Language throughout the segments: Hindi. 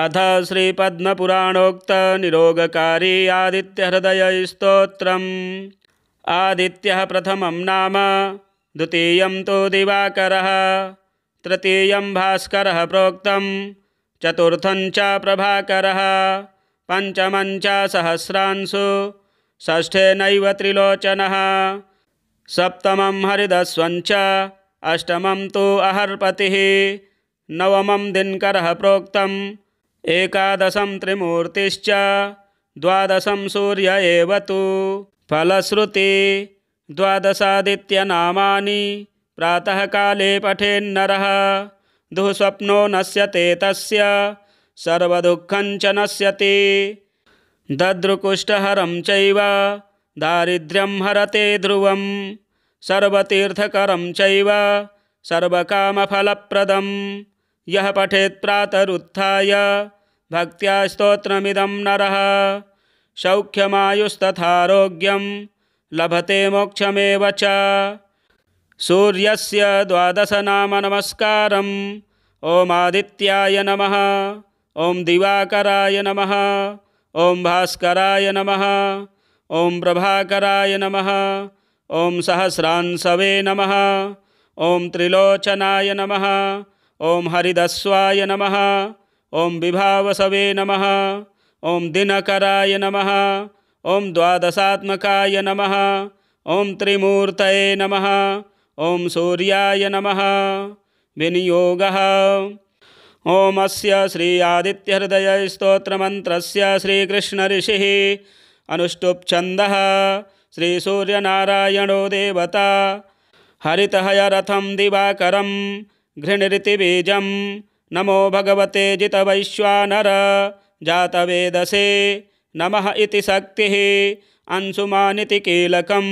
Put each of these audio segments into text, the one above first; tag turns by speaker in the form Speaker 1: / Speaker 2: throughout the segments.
Speaker 1: अथ श्रीपद्मपुराणोक्तनिरोगकारी आदित्यहृदयस्तोत्रम् आदित्यः प्रथमं नाम द्वितीयं तु दिवाकरः तृतीयं भास्करः प्रोक्तं चतुर्थं च प्रभाकरः पञ्चमं च सहस्रांशु षष्ठेनैव त्रिलोचनः सप्तम हरिदस्व अष्टम तो तु अहर्पतिः नवमं दिनकरः प्रोक्तं एकादशं त्रिमूर्तिश्च द्वादशं सूर्य एव तु फलश्रुति द्वादशादित्यनामानि प्रातःकाले पठेन्नरः दुःस्वप्नो नश्यते तस्य सर्वदुःखं च नश्यति ददृकुष्ठहरं चैव दारिद्र्यं हरते ध्रुवं सर्वतीर्थकरं चैव सर्वकामफलप्रदम् यः पठेत् प्रातरुत्थाय भक्त्या स्तोत्रमिदं नरः सौख्यमायुस्तथारोग्यं लभते मोक्षमेव च सूर्यस्य द्वादशनामनमस्कारम् ओमादित्याय नमः ॐ दिवाकराय नमः ॐ भास्कराय नमः ॐ प्रभाकराय नमः ॐ सहस्रांसवे नमः ॐ त्रिलोचनाय नमः ॐ हरिदस्वाय नम ओं विभावसवे नम ओं दिनकराय नम ओं द्वादात्मकाय नम ओं त्रिमूर्त नम ओं सूर्याय नम विनियोगः ओम अस्य श्री आदित्यहृदयस्तोत्रमन्त्रस्य श्रीकृष्णऋषिः अनुष्टुप्छन्दः श्रीसूर्यनारायणो देवता हरितहयरथं दिवाकरम् घृणिरिति नमो भगवते जितवैश्वानर जातवेदसे नमः इति शक्तिः अंशुमानिति कीलकम्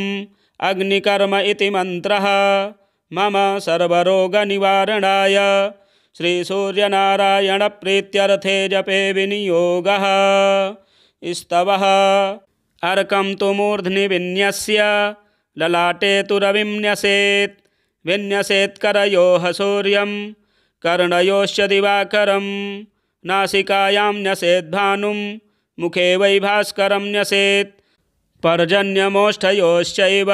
Speaker 1: अग्निकर्म इति मन्त्रः मम सर्वरोगनिवारणाय श्रीसूर्यनारायणप्रीत्यर्थे जपे विनियोगः स्तवः अर्कं तु मूर्ध्नि विन्यस्य ललाटे न्यसेत् विन्यसेत्करयोः सूर्यं कर्णयोश्च दिवाकरं नासिकायां न्यसेद्भानुं मुखे वै भास्करं न्यसेत् पर्जन्यमोष्ठयोश्चैव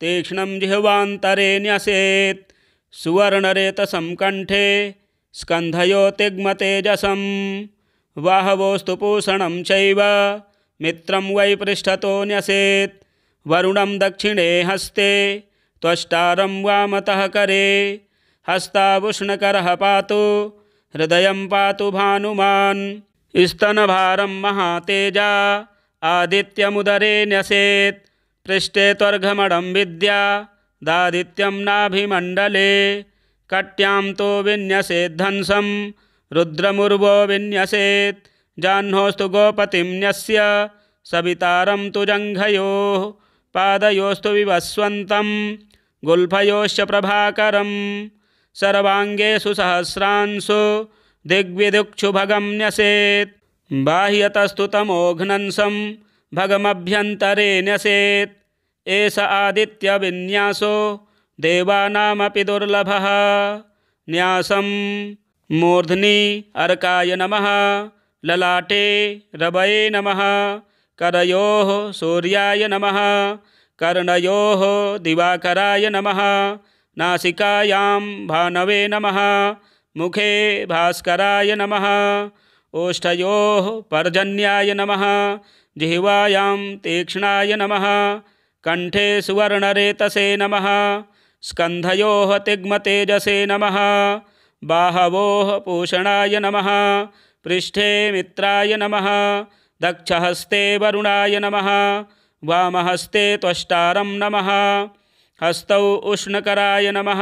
Speaker 1: तीक्ष्णं जिह्वान्तरे न्यसेत् सुवर्णरेतसं कण्ठे स्कन्धयो तिग्मतेजसं बाहवोऽस्तु पूषणं चैव मित्रं वै पृष्ठतो न्यसेत् वरुणं दक्षिणे हस्ते त्वष्टारं वामतः करे हस्तावुष्णकरः पातु हृदयं पातु भानुमान् स्तनभारं महातेजा आदित्यमुदरे न्यसेत् पृष्ठे त्वर्घमणं विद्या दादित्यं नाभिमण्डले कट्यां तो विन्यसेद्धंसं रुद्रमुर्वो विन्यसेत् जाह्नोस्तु गोपतिं न्यस्य सवितारं तु जङ्घयोः पादयोस्तु विवस्वन्तं गुलफयोश्च प्रभाकरं सर्वाङ्गे सुसहस्रांशु दिग्विदुक्षुभगम न्यसेत बाह्यतस्तु तमोघ्नंसं भगमभ्यन्तरे न्यसेत् एष विन्यासो देवानामपि दुर्लभः न्यासं मूर्धनी अर्काय नमः ललाटे रवये नमः करयोः सूर्याय नमः कर्णयो दिवाकराय नम नासिकायां भानवे नम मुखे भास्कराय नम ओष्ठयो पर्जन्याय नम जिह्वायां तीक्ष्णाय नम कंठे सुवर्णरेतसे नम स्कंधयो तिग्मतेजसे नम बाहवो पूषणाय नम पृष्ठे मित्राय नम दक्षहस्ते वरुणाय नमः वामहस्ते त्वष्टारं नमः हस्तौ उष्णकराय नमः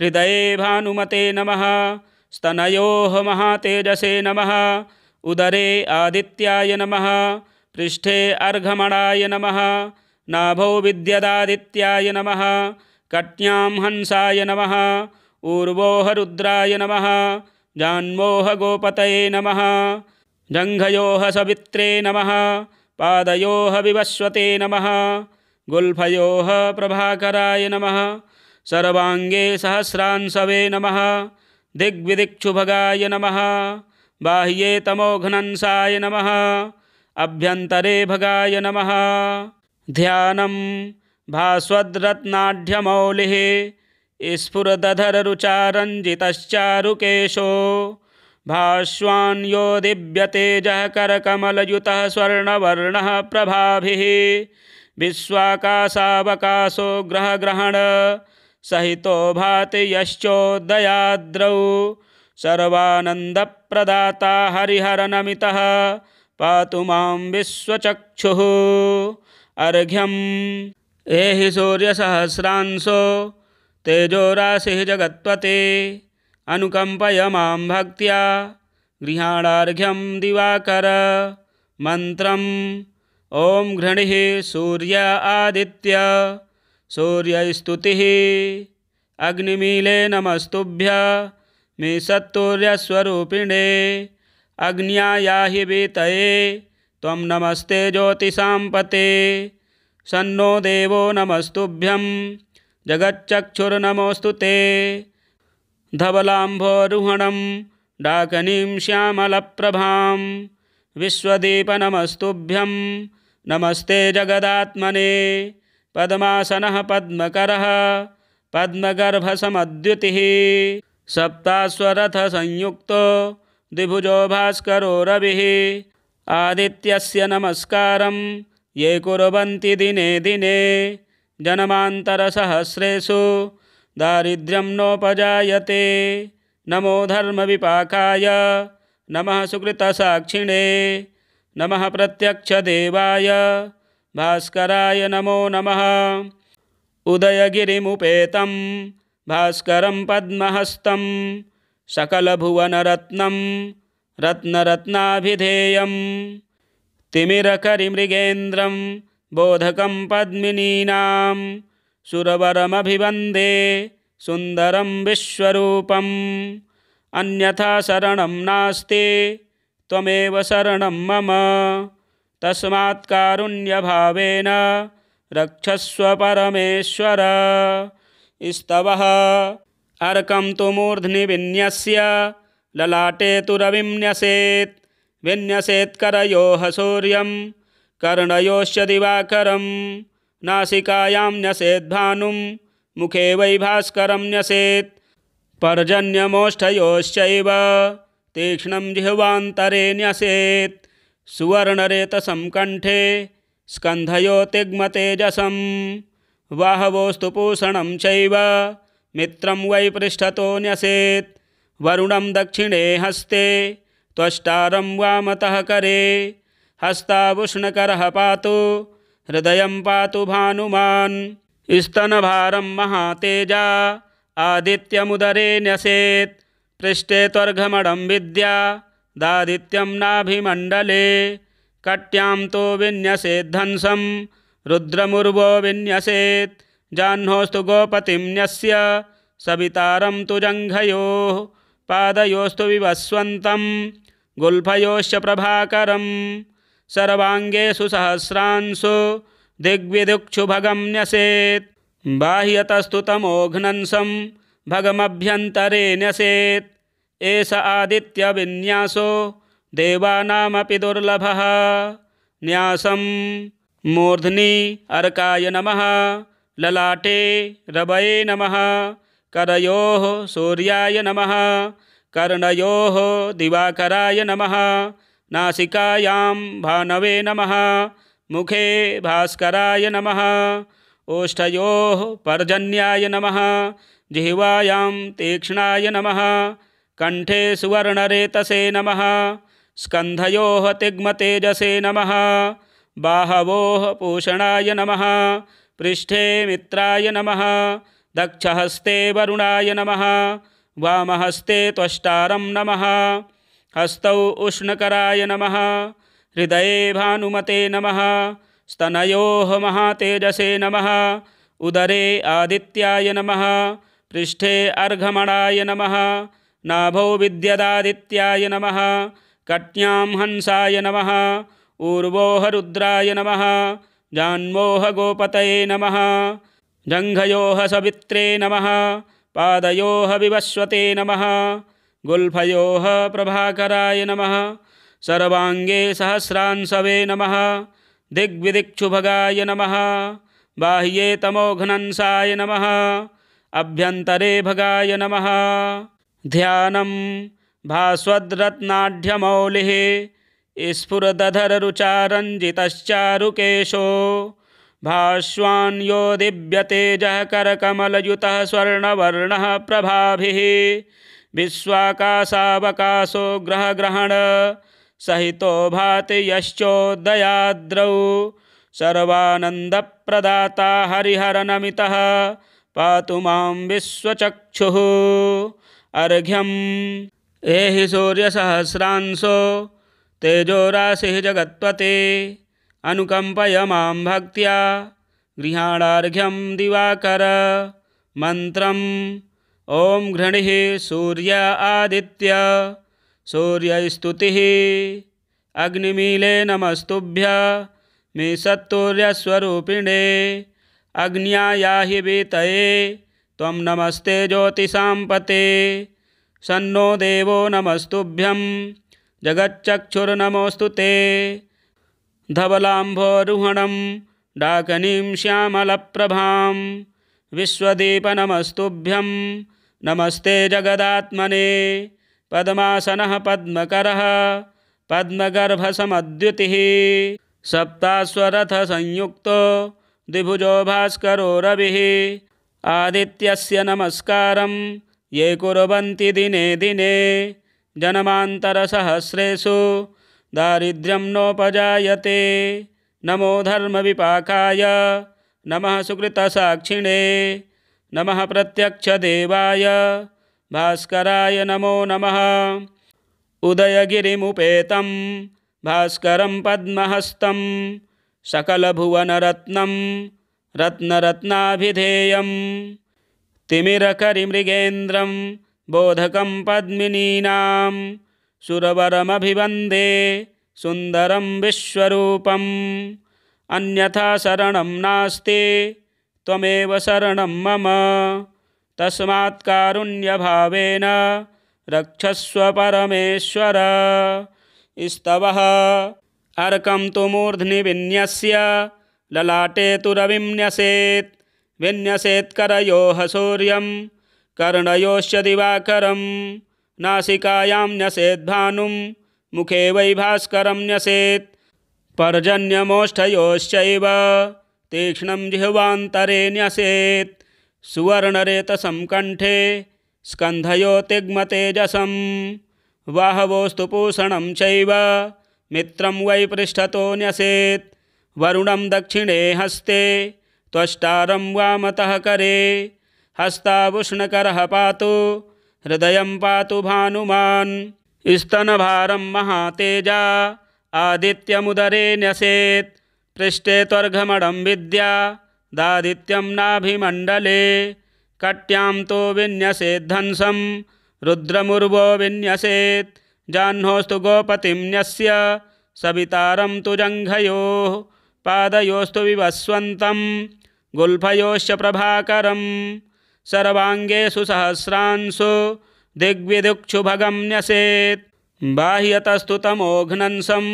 Speaker 1: हृदय भानुमते नमः स्तनयोः महातेजसे नमः उदरे आदित्याय नमः पृष्ठे अर्घमणाय नमः नाभौ विद्यदादित्याय नमः कट्यां हंसाय नमः ऊर्वोहरुद्राय नमः जान्मोह गोपतये नमः जङ्घयोः सवित्रे नमः पादयो विवस्वते नम गुल्फयोः प्रभाकराय नम सर्वांगे सहस्रांसवे नम दिग्विदिक्षुभगाय नम बाह्ये तमोघ्नंसाय नम अभ्यंतरे भगाय नम ध्यान भास्वद्रत्नाढ्यमौलिः स्फुरदधररुचारञ्जितश्चारुकेशो भाष्वान्यो दिव्य तेज करकमलयुत स्वर्णवर्ण प्रभा विश्वाकाशावकाशो ग्रह ग्रहण सहित भाति यश्चोदयाद्रौ प्रदाता हरिहरनमितः पातु मां विश्वचक्षुः अर्घ्यम एहि सूर्यसहस्रांशो राशि जगत्पते अनुकंपय मां भक्त्या गृहाणार्घ्यम दिवाकर मंत्रम ओम घृणि सूर्य आदित्य स्तुति अग्निमीले नमस्तुभ्य मे सत्तूर्यस्वरूपिणे अग्न्याया हि नमस्ते ज्योतिषापते सन्नो देवो नमस्तुभ्यं जगच्चक्षुर्नमोऽस्तु ते डाकनी श्यामल प्रभा विश्वदीप नमस्तुभ्यं नमस्ते जगदात्मने पद्मासन पद्मासनः पद्मकरः सप्तास्वरथ संयुक्त द्विभुजो भास्करो रविः आदित्यस्य नमस्कारं ये कुर्वन्ति दिने दिने जनमसहस्रेशु दारिद्र्यम नोपजाते नमो धर्म धर्मविपाकाय नम सुकृतसाक्षिणे नम प्रत्यक्षदेवाय भास्कराय नमो नमः उदयगिरीपेत भास्कर पद्महस्तं सकलभुवनरत्नं रत्नरत्नाभिधेयं तिमिरकरिमृगेन्द्रं बोधकं पद्मिनीनां सुरवरमभिवन्दे सुन्दरं विश्वरूपम् अन्यथा शरणं नास्ति त्वमेव शरणं मम तस्मात् कारुण्यभावेन रक्षस्व परमेश्वर स्तवः अर्कं तु मूर्ध्नि विन्यस्य ललाटे तुरविन्यसेत् विन्यसेत्करयोः सूर्यं कर्णयोश्च दिवाकरम् नासिकायां भानुं मुखे वै भास्करं न्यसेत् पर्जन्यमोष्ठयोश्चैव तीक्ष्णं जिह्वान्तरे न्यसेत् सुवर्णरेतसं कण्ठे तिग्मतेजसं बाहवोस्तु पूषणं चैव मित्रं वै पृष्ठतो न्यसेत् वरुणं दक्षिणे हस्ते त्वष्टारं वामतः करे हस्तावुष्णकरः पातु हृदयं पातु भानुमान् महातेज महातेजा आदित्यमुदरे न्यसेत् पृष्ठे तर्घमणम विद्या दादित्यम नाभिमंडले कट्यां तो विन्यसेद्धंसं रुद्रमुर्वो विन्यसेत् जाह्नोस्तु गोपतिं न्यस्य सवितारं तो जंघयो पादयोस्तु विवस्वन्तं गुल्फयोश्च प्रभाकरम् सर्वांगेषु सहस्रांशु दिग्विदुक्षुभगम न्यसेत बाह्यतस्तु भगमभ्यंतरे न्यसेत एस आदित्य विन्यासो देवानामपि दुर्लभः न्यासं मूर्ध्नि अर्काय नमः ललाटे रवये नमः करयोः सूर्याय नमः कर्णयोः दिवाकराय नमः नासिकायां भानवे नमः मुखे भास्कराय नमः ओष्ठयो पर्जन्याय नमः जिह्वायां तीक्ष्णाय नमः कंठे सुवर्णरेतसे नमः स्कंधयो तिग्मतेजसे नमः बाहवो पूषणाय नमः पृष्ठे मित्राय नमः दक्षहस्ते वरुणाय नमः वामहस्ते त्वष्टारं नमः हस्तौ उष्णकराय नम हृदय भानुमते नम स्तनयोः महातेजसे नम उदरे आदित्याय नम पृष्ठे अर्घमणाय नम नाभौ विद्यदादित्याय नम कट्या हंसा नम ऊर्वोह रुद्राय नम जान्मोह गोपत नम जंघयो सवित्रे नम पादयोः विवस्वते नमः गुलफयो प्रभाकराय नम सर्वांगे सहस्रांसवे नम दिग्विदिक्षुभगाय नम बाह्ये तमोघ्नंसाय नम अभ्यंतरे भगाय ध्यान ध्यानं भास्वद्रत्नाढ्यमौलिः स्फुरदधररुचारञ्जितश्चारुकेशो भाष्वान्यो कर करकमलयुतः स्वर्णवर्ण प्रभा विश्वाकाशावकाशो ग्रहग्रहण सहितो भाति यश्चोदयाद्रौ सर्वानन्दप्रदाता हरिहरनमितः पातु मां विश्वचक्षुः अर्घ्यं एहि सूर्यसहस्रांशो राशि जगत्पते अनुकम्पय मां भक्त्या गृहाणार्घ्यं दिवाकर मन्त्रं ओम घृणि सूर्य आदित्य सूर्यस्तुतिः अग्निमीले नमस्तुभ्य मिषत्तूर्यस्वरूपिणे अग्न्याया हि नमस्ते ज्योतिषापते पते सन्नो देवो नमस्तुभ्यं जगच्चक्षुर्नमोऽस्तु ते डाकनी श्यामल प्रभा विश्वदीपनमस्तुभ्यं नमस्ते जगदात्मने पद्मासनः पद्मकरः सप्तास्वरथ संयुक्त द्विभुजो भास्कर आदि आदित्यस्य ये कुर्वन्ति दिने दिने जन्मान्तरसहस्रेषु दारिद्र्यम नोपजाते नमो धर्म विपाकाय नम सुकृतसाक्षिणे नमः प्रत्यक्षदेवाय भास्कराय नमो नम उदयगिरीपेत भास्कर पद्महस्तं सकलभुवनरत्नं रत्नरत्नाभिधेयं तिमिरकरिमृगेन्द्रं बोधकं पद्मिनीनां सुरवरमभिवन्दे सुन्दरं विश्वरूपम् अन्यथा शरणं नास्ति त्वमेव शरणं मम तस्मात् कारुण्यभावेन रक्षस्व परमेश्वर स्तवः अर्कं तु मूर्ध्नि विन्यस्य ललाटे तु रविं न्यसेत् विन्यसेत्करयोः सूर्यं कर्णयोश्च दिवाकरं नासिकायां न्यसेद्भानुं मुखे वै भास्करं न्यसेत् पर्जन्यमोष्ठयोश्चैव तीक्षण तीक्ष्णं सुवर्ण न्यसेत् सुवर्णरेतसं कण्ठे स्कन्धयोतिग्मतेजसं बाहवोस्तु पूषणं पूषण मित्रं वै पृष्ठतो न्यसेत् वरुणं दक्षिणे हस्ते त्वष्टारं वामतः करे हस्तावुष्णकरः पातु हृदयं पातु भानुमान् स्तनभारं महातेजा आदित्यमुदरे न्यसेत् पृष्ठे तर्घमणम विद्या दादित्यम नाभिमंडले कट्यां तो विन्यसेद्धंसं रुद्रमुर्वो विन्यसेत् जाह्नोस्तु गोपतिम न्यस्य सवितारं तु जंघयो पादयोस्तु विवस्वन्तं गुल्फयोश्च प्रभाकरम सर्वाङ्गेषु सहस्रांशु दिग्विदुक्षुभगम न्यसेत् बाह्यतस्तु तमोघ्नंसं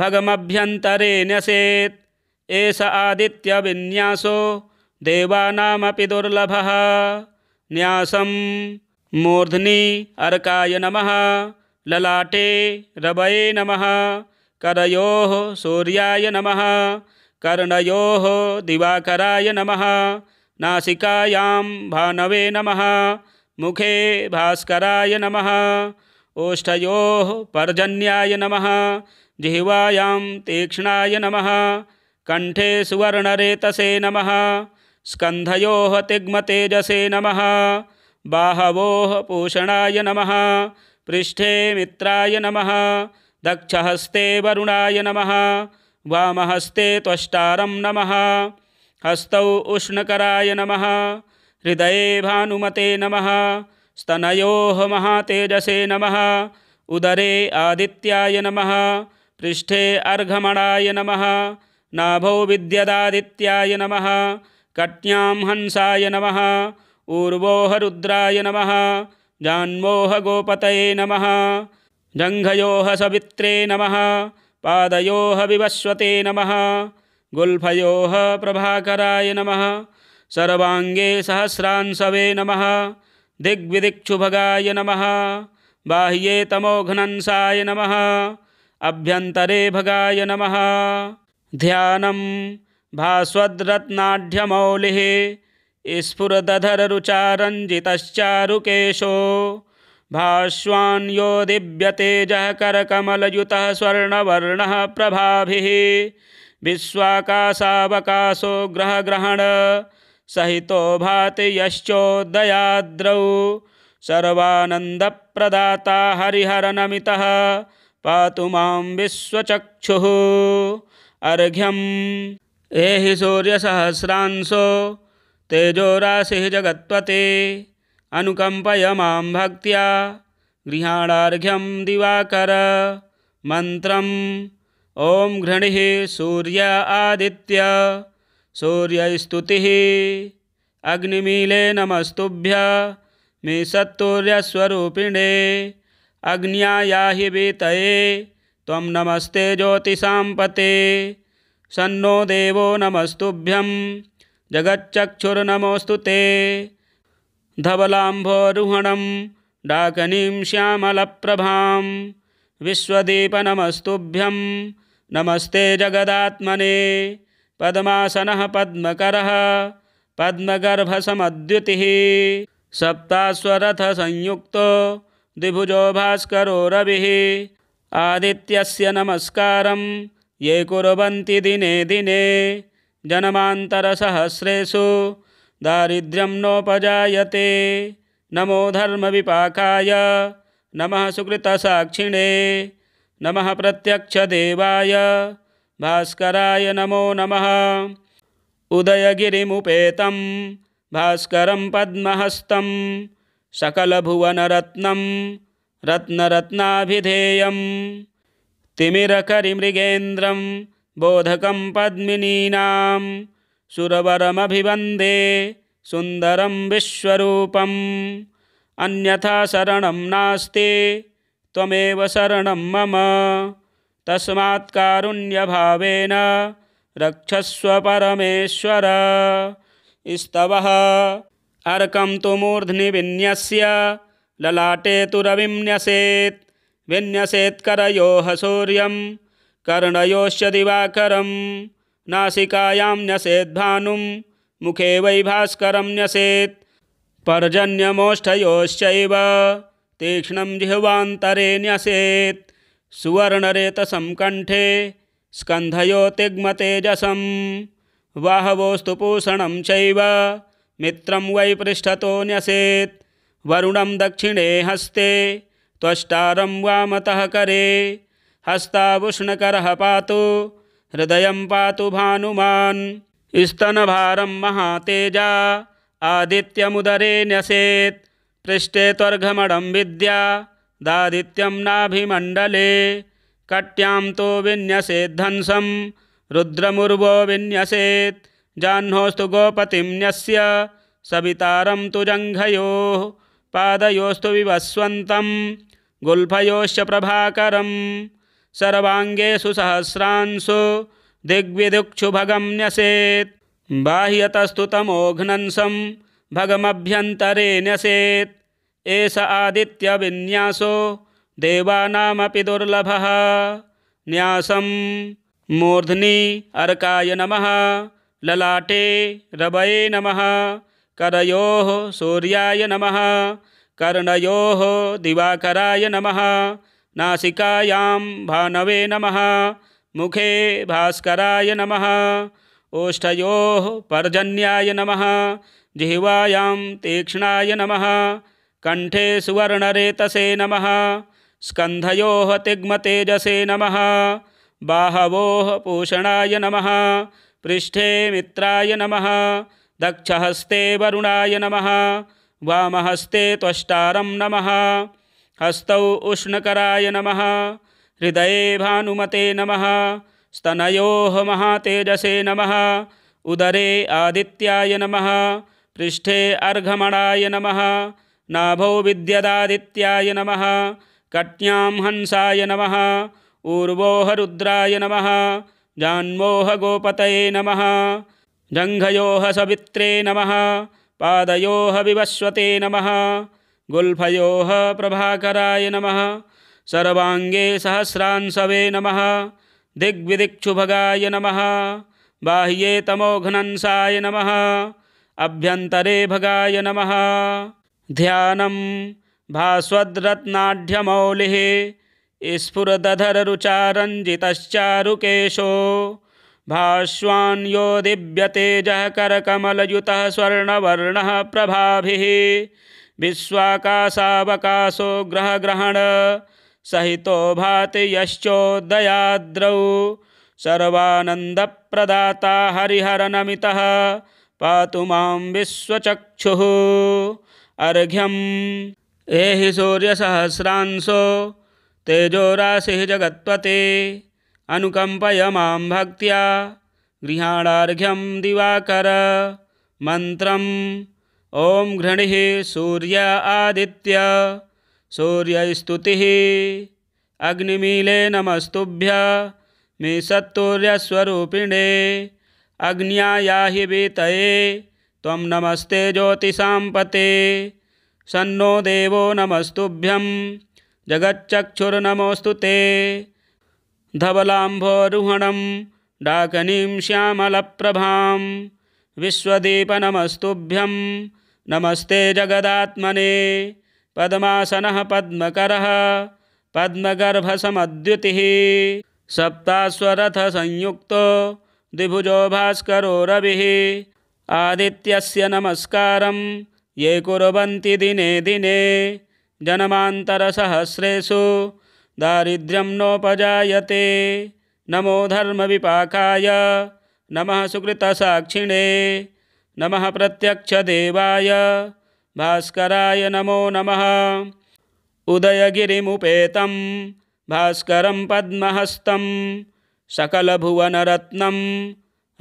Speaker 1: भगमभ्यंतरे न्यसेत एष विन्यासो देवानामपि दुर्लभः न्यासं मूर्धनी अर्काय नमः ललाटे रवये नमः करयोः सूर्याय नमः कर्णयोः दिवाकराय नमः नासिकायां भानवे नमः मुखे भास्कराय नमः ओष्ठयोः पर्जन्याय नमः जिह्वायां तीक्ष्णाय नमः कंठे सुवर्णरेतसे नमः स्कन्धयोः तिग्मतेजसे नमः बाहवोः पूषणाय नमः पृष्ठे मित्राय नमः दक्षहस्ते वरुणाय नमः वामहस्ते त्वष्टारं नमः हस्तौ उष्णकराय नमः हृदये भानुमते नमः स्तनयोः महातेजसे नमः उदरे आदित्याय नमः पृष्ठे अर्घमणाय नमः नाभौ विद्यदादित्याय नमः कट्यां हंसाय नमः ऊर्वोह रुद्राय नमः जान्मोह गोपतये नमः जंघयो सवित्रे नमः पादयोः विवस्वते नमः गुल्फयोः प्रभाकराय नमः सर्वांगे सहस्रांसवे नमः दिग्विदिक्षुभगाय नमः बाह्ये तमोघ्नंसाय नमः अभ्यंतरे भगाय ध्यान ध्यानं भास्वद्रत्नाढ्यमौलिः स्फुरदधररुचारञ्जितश्चारुकेशो भाश्वान् यो तेज करकमलयुत स्वर्णवर्ण प्रभा विश्वाकाशावकाशो ग्रह ग्रहण सहित भाति यश्चोदयाद्रौ हरिहर नमिता पातु मां अर्घ्यम एहि सूर्यसहस्रांशो राशि जगत्पते अनुकंपय मां भक्त्या गृहाणार्घ्यं दिवाकर मंत्र ओं घृणी सूर्य आदित्य सूर्यस्तुतिः अग्निमीले नमस्तुभ्य मे सत्तूर्यस्वरूपिणे अग्न्याया हि वीतये नमस्ते ज्योतिषापते पते सन्नो देवो नमस्तुभ्यं जगच्चक्षुर्नमोऽस्तु ते धवलाम्भोरुहणं डाकनीं श्यामलप्रभां विश्वदीपनमस्तुभ्यं नमस्ते जगदात्मने पद्मक पद्मगर्भसमद्युति सप्तास्वरथ संयुक्त द्विभुजो भास्करो रवि आदित्यस्य नमस्कार ये कुर्वन्ति दिने दिने सहस्रेशु दारिद्र्यम नोपजाते नमो धर्म धर्मविपाकाय नम सुतसाक्षिणे नम प्रत्यक्षदेवाय भास्कराय नमो नम उदयगिरीपेत भास्कर पद्महस्तं सकलभुवनरत्नं रत्नरत्नाभिधेयं तिमिरकरिमृगेन्द्रं बोधकं पद्मिनीनां सुरवरमभिवन्दे सुन्दरं विश्वरूपम् अन्यथा शरणं नास्ति त्वमेव शरणं मम तस्मात् कारुण्यभावेन रक्षस्व परमेश्वर इस्तवः अर्कं तु मूर्ध्नि विन्यस्य ललाटे तु रविं न्यसेत् विन्यसेत्करयोः सूर्यं कर्णयोश्च दिवाकरं नासिकायां न्यसेद्भानुं मुखे वै भास्करं न्यसेत् पर्जन्यमोष्ठयोश्चैव तीक्ष्णं जिह्वान्तरे न्यसेत् सुवर्णरेतसं कण्ठे स्कन्धयो तिग्मते बाहवोऽस्तु पूषणं चैव मित्रं वै पृष्ठ तो न्यसेत वरुण दक्षिणे हस्ते त्वष्टारं वामतः करे हस्तावुष्णकरः पा हृदयं पातु भानुमान् स्तनभारं महातेजा आदित्यमुदरे न्यसेत पृष्ठे तर्घमणम विद्या दादित्यम नाभिमंडले कट्यां तो विन्यसेद्धंसं रुद्रमुर्वो विन्यसेत् जाह्नोस्तु गोपति न्यस्य सवितारं तु विवस्व पादयोस्तु विवस्वन्तं गुल्फयोश्च प्रभाकरं सर्वाङ्गेषु सहस्रांशु दिग्विदुक्षुभगं न्यसेत् बाह्यतस्तु तमोघ्नंसं भगमभ्यन्तरे न्यसेत् एष आदित्यविन्यासो देवानामपि दुर्लभः न्यासं मूर्धनी अर्काय नमः ललाटे रवये नमः करयोः सूर्याय नमः कर्णयो दिवाकराय नमः नासिकायां भानवे नमः मुखे भास्कराय नमः ओष्ठयो पर्जन्याय नमः जिह्वायां तीक्ष्णाय नमः कंठे सुवर्णरेतसे नमः स्कंधयो तिग्मतेजसे नमः बाहवो पूषणाय नमः पृष्ठे मित्राय नमः दक्षहस्ते वरुणाय नमः वामहस्ते त्वष्टारं नमः हस्तौ उष्णकराय नमः हृदये भानुमते नमः स्तनयोः महातेजसे नमः उदरे आदित्याय नमः पृष्ठे अर्घमणाय नमः नाभौ विद्यदादित्याय नमः कट्यां हंसाय नमः ऊर्वोः रुद्राय नमः जान्मोह गोपतये नमः जंघयो सवित्रे नमः पादयोः विवस्वते नमः गुल्फयोः प्रभाकराय नमः सर्वांगे सहस्रांसवे नमः दिग्विदिक्षुभगाय नमः बाह्ये तमोघ्नंसाय नमः अभ्यंतरे भगाय नमः ध्यानं भास्वद्रत्नाढ्यमौलिः स्फुरदधररुचारञ्जितश्चारुकेशो भाष्वान्यो तेज करकमलयुत स्वर्णवर्ण प्रभा विश्वाकाशावकाशो ग्रह ग्रहण सहित भाति यश्चोदयाद्रौ सर्वानंद हरिहरनमितः पातु मां विश्वचक्षुः अर्घ्यम एहि सूर्यसहस्रांशो तेजो राशि जगत्पते मां भक्त्या गृहाणार्घ्यं दिवाकर मंत्र ओं घृणी सूर्य आदित्य सूर्यस्तुति अग्निमीले नमस्तुभ्य मे अग्न्यायाहि वीतये नमस्ते ज्योतिषापते सन्नो देवो नमस्तुभ्यं जगच्चक्षुर्नमोऽस्तु ते धवलाम्भोरुहणं डाकनीं श्यामलप्रभां विश्वदीपनमस्तुभ्यं नमस्ते जगदात्मने पद्मकर पद्मकरः सप्तास्वरथ संयुक्त द्विभुजो भास्करो आदि आदित्यस्य नमस्कार ये कुर्वन्ति दिने दिने जनमान्तरसहस्रेषु दारिद्र्यं नोपजायते नमो धर्मविपाकाय नमः सुकृतसाक्षिणे नमः प्रत्यक्षदेवाय भास्कराय नमो नमः उदयगिरिमुपेतं भास्करं पद्महस्तं सकलभुवनरत्नं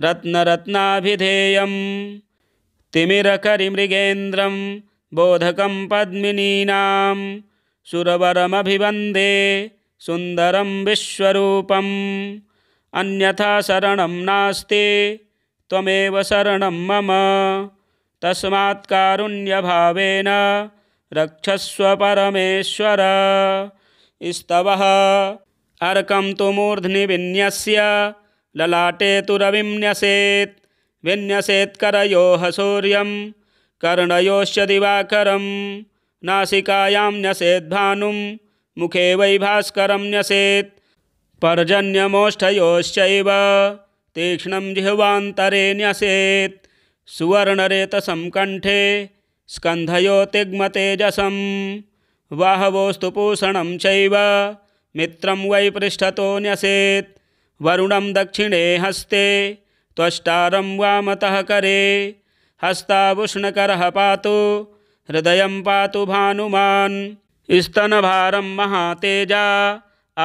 Speaker 1: रत्नरत्नाभिधेयं तिमिरकरिमृगेन्द्रं बोधकं पद्मिनीनां सुरवरमभिवन्दे सुन्दरं विश्वरूपम् अन्यथा शरणं नास्ति त्वमेव शरणं मम तस्मात् कारुण्यभावेन रक्षस्व परमेश्वर स्तवः अर्कं तु मूर्ध्नि विन्यस्य ललाटे न्यसेत् विन्यसेत्करयोः सूर्यं कर्णयोश्च दिवाकरं नासिकायां न्यसेद्भानुं मुखे वै भास्करं न्यसेत् पर्जन्यमोष्ठयोश्चैव तीक्ष्णं जिह्वान्तरे न्यसेत् सुवर्णरेतसं कण्ठे स्कन्धयो तिग्मते पूषणं चैव मित्रं वै पृष्ठतो न्यसेत् वरुणं दक्षिणे हस्ते त्वष्टारं वामतः करे हस्तावुष्णकरः पा हृदयं पातु भारम महातेज महातेजा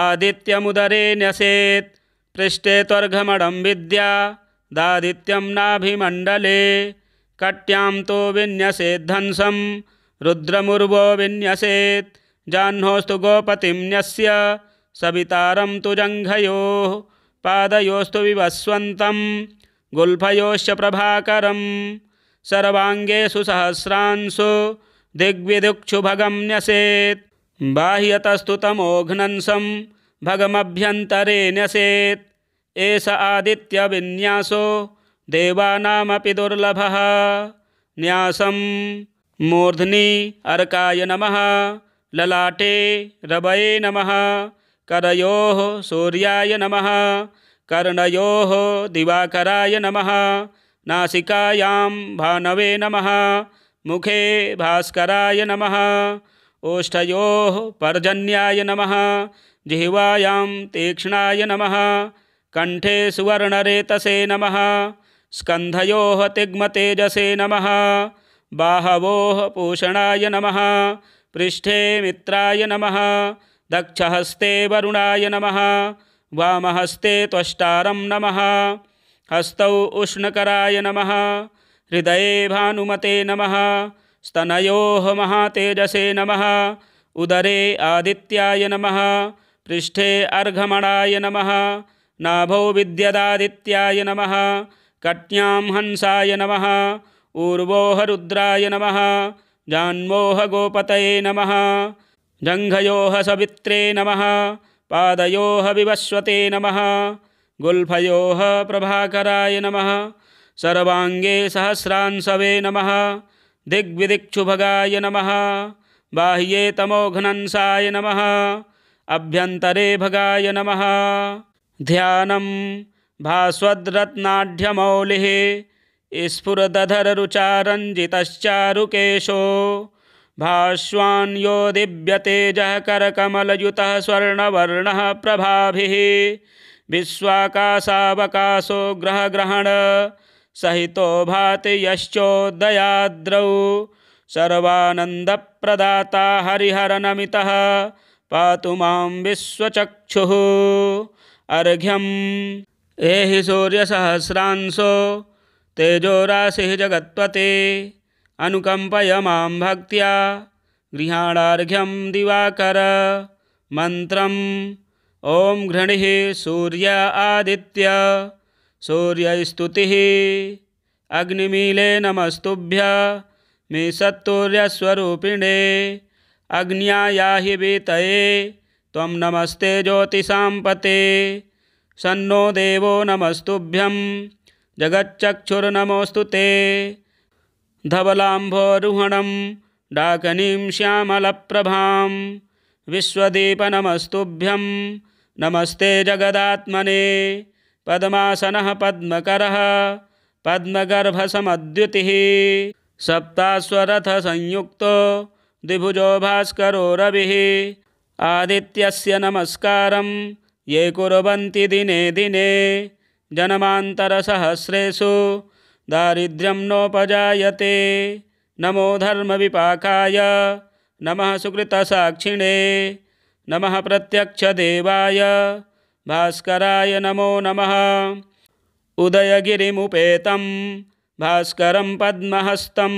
Speaker 1: आदित्यमुदरे न्यसेत् पृष्ठे तर्घमणम विद्या दादित्यम नाभिमंडले कट्यां तो विन्यसेद्धंसं रुद्रमुर्वो विन्यसेत् जाह्नोस्तु गोपति न्यस्य सवितारं तो जंघयो पादयोस्तु विवस्वन्तं गुल्फयोश्च प्रभाकरम् सर्वाङ्गेषु सहस्रांशु दिग्विदुक्षुभगं न्यसेत् बाह्यतस्तुतमोऽघ्नंशं भगमभ्यन्तरे न्यसेत् एष आदित्यविन्यासो देवानामपि दुर्लभः न्यासं मूर्ध्नि अर्काय नमः ललाटे रवये नमः करयोः सूर्याय नमः कर्णयोः दिवाकराय नमः नासिकायां भानवे नमः मुखे भास्कराय नमः ओष्ठयो पर्जन्याय नमः जिह्वायां तीक्ष्णाय नमः कंठे सुवर्णरेतसे नमः स्कंधयो तिग्मतेजसे नमः बाहवो पोषणाय नमः पृष्ठे मित्राय नमः दक्षहस्ते वरुणाय नमः वामहस्ते त्वष्टारं नमः हस्तौ उष्णकराय नम हृदय भानुमते नम स्तनो महातेजसे नम उदरे आदित्याय नम पृष्ठे अर्घमणाय नम नाभौ विद्यदादित्याय नम कट्यां हंसाय नम ऊर्वोह रुद्राय नम जान्मोह गोपत नम जङ्घयोः सवित्रे नम पादयोः विवस्वते नमः गुलफयो प्रभाकराय नम सर्वांगे सहस्रांसवे नम दिग्विदिक्षुभगाय नम बाह्ये तमोघ्नंसाय नम अभ्यंतरे भगाय नमः ध्यानं भास्वद्रत्नाढ्यमौलिः स्फुरदधररुचारञ्जितश्चारुकेशो भाष्वान्यो दिव्यतेजः करकमलयुतः स्वर्णवर्ण प्रभा विश्वाकाशावकाशो ग्रहग्रहण सहितो भाति यश्चोदयाद्रौ हरिहर हरिहरनमितः पातु मां विश्वचक्षुः अर्घ्यम एहि सूर्यसहस्रांशो राशि जगत्पते अनुकम्पय मां भक्त्या गृहाणार्घ्यं दिवाकर मंत्र ओम घृणि सूर्य आदित्य सूर्यस्तुतिः अग्निमीले नमस्तुभ्य मे सत्तूर्यस्वरूपिणे अग्न्याया हि नमस्ते ज्योतिषापते पते सन्नो देव नमस्तुभ्यं जगच्चक्षुर्नमोऽस्तु ते डाकनी श्यामल प्रभा विश्वदीपनमस्तुभ्यं नमस्ते जगदात्मने पद्मासनः पद्मकरः पद्मगर्भसमद्युतिः संयुक्त द्विभुजो भास्कर रवि आदित्यस्य नमस्कार ये कुर्वन्ति दिने दिने जन्मान्तरसहस्रेषु दारिद्र्यम नोपजायते नमो धर्म विपाकाय नमः सुकृतसाक्षिणे नमः प्रत्यक्षदेवाय भास्कराय नमो नमः उदयगिरिमुपेतं भास्करं पद्महस्तं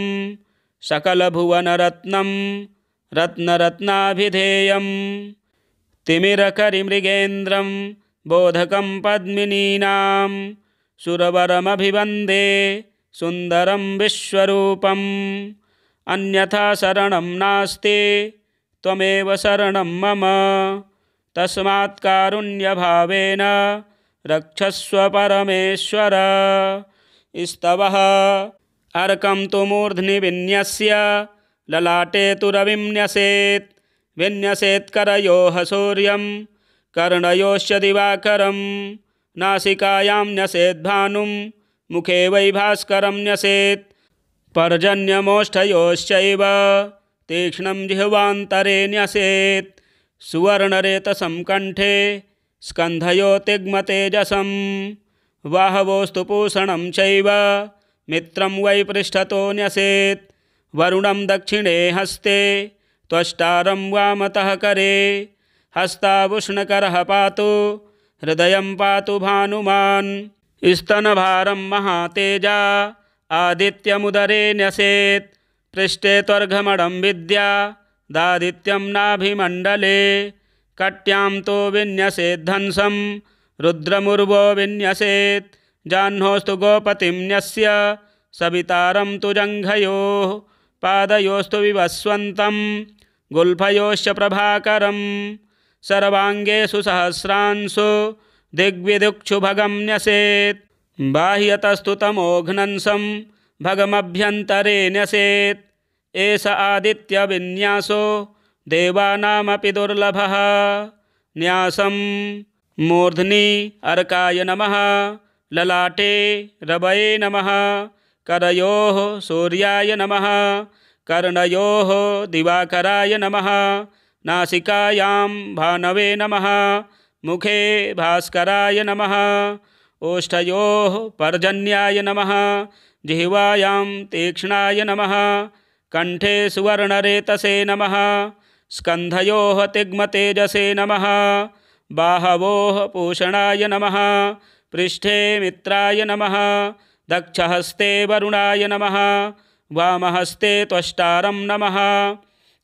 Speaker 1: सकलभुवनरत्नं रत्नरत्नाभिधेयं तिमिरकरिमृगेन्द्रं बोधकं पद्मिनीनां सुरवरमभिवन्दे सुन्दरं विश्वरूपम् अन्यथा शरणं नास्ति त्वमेव शरणं मम तस्मात् कारुण्यभावेन रक्षस्व परमेश्वर स्तवः अर्कं तु मूर्ध्नि विन्यस्य ललाटे तु रविं न्यसेत् विन्यसेत्करयोः सूर्यं कर्णयोश्च दिवाकरं नासिकायां न्यसेद्भानुं मुखे वै भास्करं न्यसेत् पर्जन्यमोष्ठयोश्चैव तीक्षण तीक्ष्णं जिह्वान्तरे न्यसेत् सुवर्णरेतसं कण्ठे स्कन्धयोतिग्मतेजसं बाहवोस्तु पूषणं चैव मित्रं वै तो न्यसेत् वरुणं दक्षिणे हस्ते त्वष्टारं वामतः करे हस्तावुष्णकरः पातु हृदयं पातु भानुमान् स्तनभारं महातेजा आदित्यमुदरे न्यसेत् पृष्ठे त्वर्घमणं विद्या दादित्यम नाभिमंडले कट्यां तो विन्यसेद्धंसं रुद्रमुर्वो विन्यसेत् जाह्नोस्तु गोपतिम न्यस्य सवितारं तु जंघयो पादयोस्तु विवस्वन्तं गुल्फयोश्च प्रभाकरं सर्वाङ्गेषु सहस्रांशु दिग्विदुक्षुभगम न्यसेत् बाह्यतस्तु तमोघ्नंसं भगमभ्यंतरे न्यसेत एष आदित्य विन्यासो देवानामपि दुर्लभः न्यासं मूर्धनि अर्काय नमः ललाटे रवये नमः करयोः सूर्याय नमः कर्णयोः दिवाकराय नमः नासिकायां भानवे नमः मुखे भास्कराय नमः ओष्ठयोः पर्जन्याय नमः जिह्वायां तीक्ष्णाय नमः कंठे सुवर्णरेतसे नमः स्कन्धयोः तिग्मतेजसे नमः बाहवोः पूषणाय नमः पृष्ठे मित्राय नमः दक्षहस्ते वरुणाय नमः वामहस्ते त्वष्टारं नमः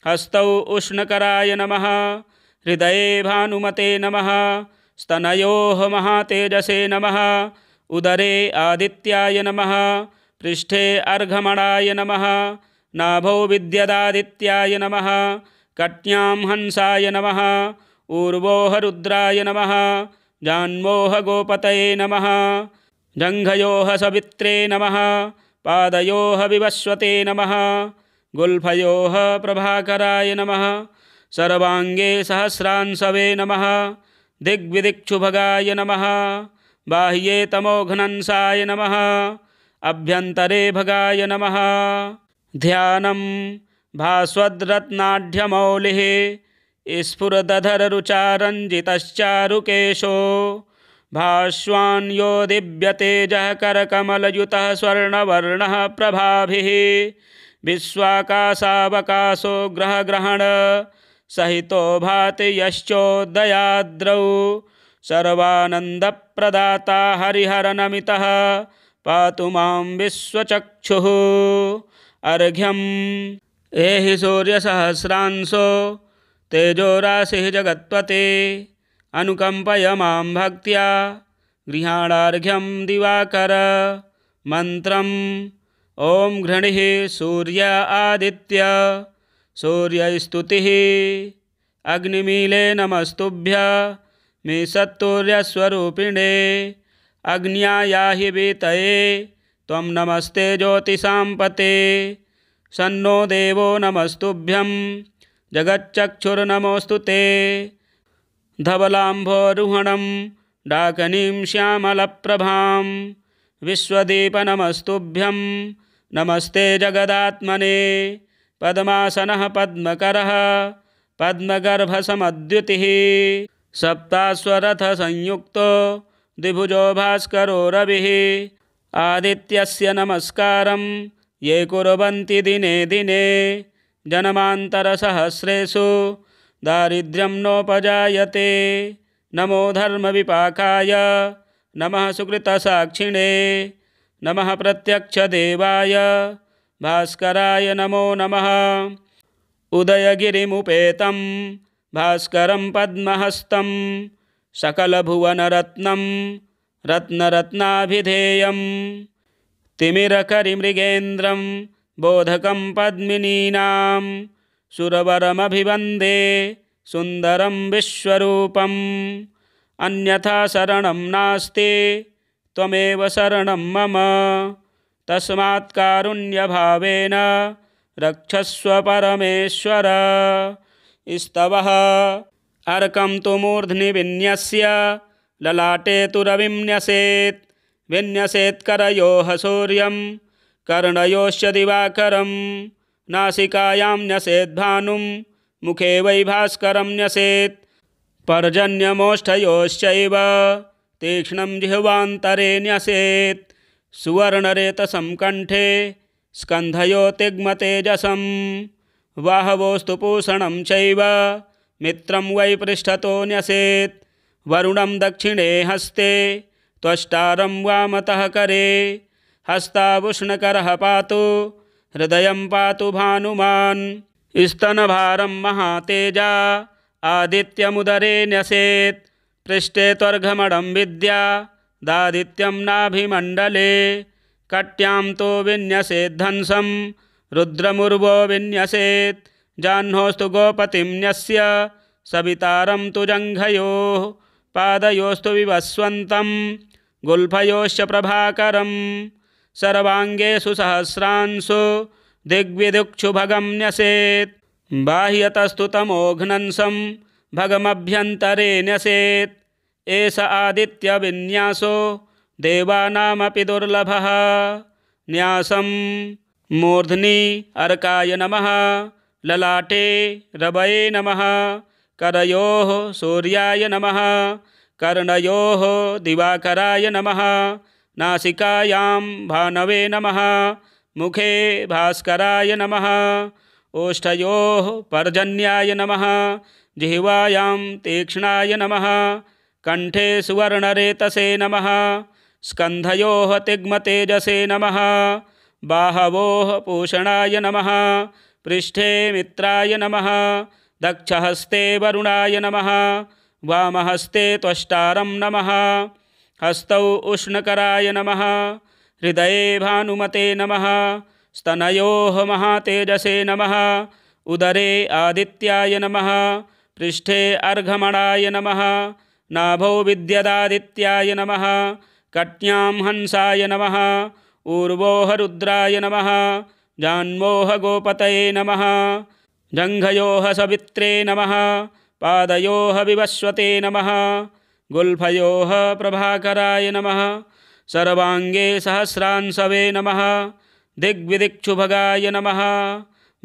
Speaker 1: हस्तौ उष्णकराय नमः हृदये भानुमते नमः स्तनयोः महातेजसे नमः उदरे आदित्याय नमः पृष्ठे अर्घमणाय नमः नाभो विद्यदादित्याय नमः कट्यां हंसाय नमः ऊर्वोह रुद्राय नमः जान्मोह गोपतये नमः जंघयोह सवित्रे नमः पादयोह विवस्वते नमः गुल्फयोह प्रभाकराय नमः सर्वांगे सहस्रांसवे नमः दिग्विदिक्षुभगाय नमः बाह्ये तमोघ्नंसाय नमः अभ्यंतरे भगाय नमः ध्यानं भास्वद्रत्नाढ्यमौलिः स्फुरदधररुचारञ्जितश्चारुकेशो भाष्वान् यो दिव्यतेजः करकमलयुत स्वर्णवर्ण प्रभा विश्वाकाशावकाशो ग्रहग्रहण सहित भाति यश्चोदयाद्रौ हरिहर नमिता पातु अर्घ्यम विश्वचक्षुः अर्घ्यं एहि तेजो राशि जगत्पते अनुकंपय मां भक्त्या गृहाणार्घ्यं दिवाकर मंत्र ओं घृणी सूर्य आदित्य सूर्यस्तुतिः अग्निमीले नमस्तुभ्य मे सत्तूर्यस्वरूपिणे अग्न्या हि वीतये नमस्ते ज्योतिषापते पते सन्नो देवो नमस्तुभ्यं जगच्चक्षुर्नमोऽस्तु ते श्यामल डाकनीं विश्वदीप नमस्तुभ्यं नमस्ते जगदात्मने पद्मक पद्मगर्भसमद्युति सप्तास्वरथ संयुक्त द्विभुजो भास्करो रवि आदित्यस्य नमस्कार ये कुर्वन्ति दिने दिने जन्मान्तरसहस्रेषु दारिद्र्यम नोपजाते नमो धर्म धर्मविपाकाय नम सुतसाक्षिणे नम प्रत्यक्षदेवाय भास्कराय नमो नम उदयगिरीपेत भास्कर पद्महस्तं सकलभुवनरत्नं रत्नरत्नाभिधेयं तिमिरकरिमृगेन्द्रं बोधकं पद्मिनीनां सुरवरमभिवन्दे सुन्दरं विश्वरूपम् अन्यथा शरणं नास्ति त्वमेव शरणं मम तस्मात् कारुण्यभावेन रक्षस्व परमेश्वर स्तवः अर्कं तु मूर्ध्नि विन्यस्य ललाटे तु रविं न्यसेत् विन्यसेत्करयोः सूर्यं कर्णयोश्च दिवाकरं नासिकायां न्यसेद्भानुं मुखे वै भास्करं न्यसेत् पर्जन्यमोष्ठयोश्चैव तीक्ष्णं जिह्वान्तरे न्यसेत् सुवर्णरेतसं कण्ठे स्कन्धयो तिग्मते जसं पूषणं चैव मित्र वै तो न्यसेत वरुण दक्षिणे हस्ते त्वष्टारं वामतः करे हस्तावुष्णकरः पा हृदयं पातु भारम स्तनभारं महातेजा मुदरे न्यसेत पृष्ठे तर्घमणम विद्या दादित्यम नाभिमंडले कट्यां तो विन्यसेद्धंसं रुद्रमुर्वो विन्यसेत् जाह्नोस्तु गोपति न्यस्य सवितारं तु जङ्घयोः पादयोस्तु विवस्वन्तं गुल्फयोश्च प्रभाकरं सर्वाङ्गेषु सहस्रांशु दिग्विदुक्षुभगं न्यसेत् बाह्यतस्तु तमोघ्नंसं भगमभ्यन्तरे न्यसेत् एष आदित्यविन्यासो देवानामपि दुर्लभः न्यासं मूर्धनी अर्काय नमः ललाटे रवये नमः करयोः सूर्याय नमः कर्णयो दिवाकराय नमः नासिकायां भानवे नमः मुखे भास्कराय नमः ओष्ठयोः पर्जन्याय नमः जिह्वायां तीक्ष्णाय नमः कंठे सुवर्णरेतसे नमः स्कंधयोः तिग्मतेजसे नमः बाहवो पूषणाय नमः पृष्ठे मित्राय नमः दक्षहस्ते वरुणाय नमः वामहस्ते त्वष्टारं नमः हस्तौ उष्णकराय नमः हृदये भानुमते नमः स्तनयोः महातेजसे नमः उदरे आदित्याय नमः पृष्ठे अर्घमणाय नमः नाभौ विद्यदादित्याय नमः कट्यां हंसाय नमः ऊर्वोः रुद्राय नमः गोपतये नमः जङ्घयोः सवित्रे नमः पादयोः विवस्वते नमः गुल्फयोः प्रभाकराय नमः सर्वांगे सहस्रांसवे नमः दिग्विदिक्षुभगाय नमः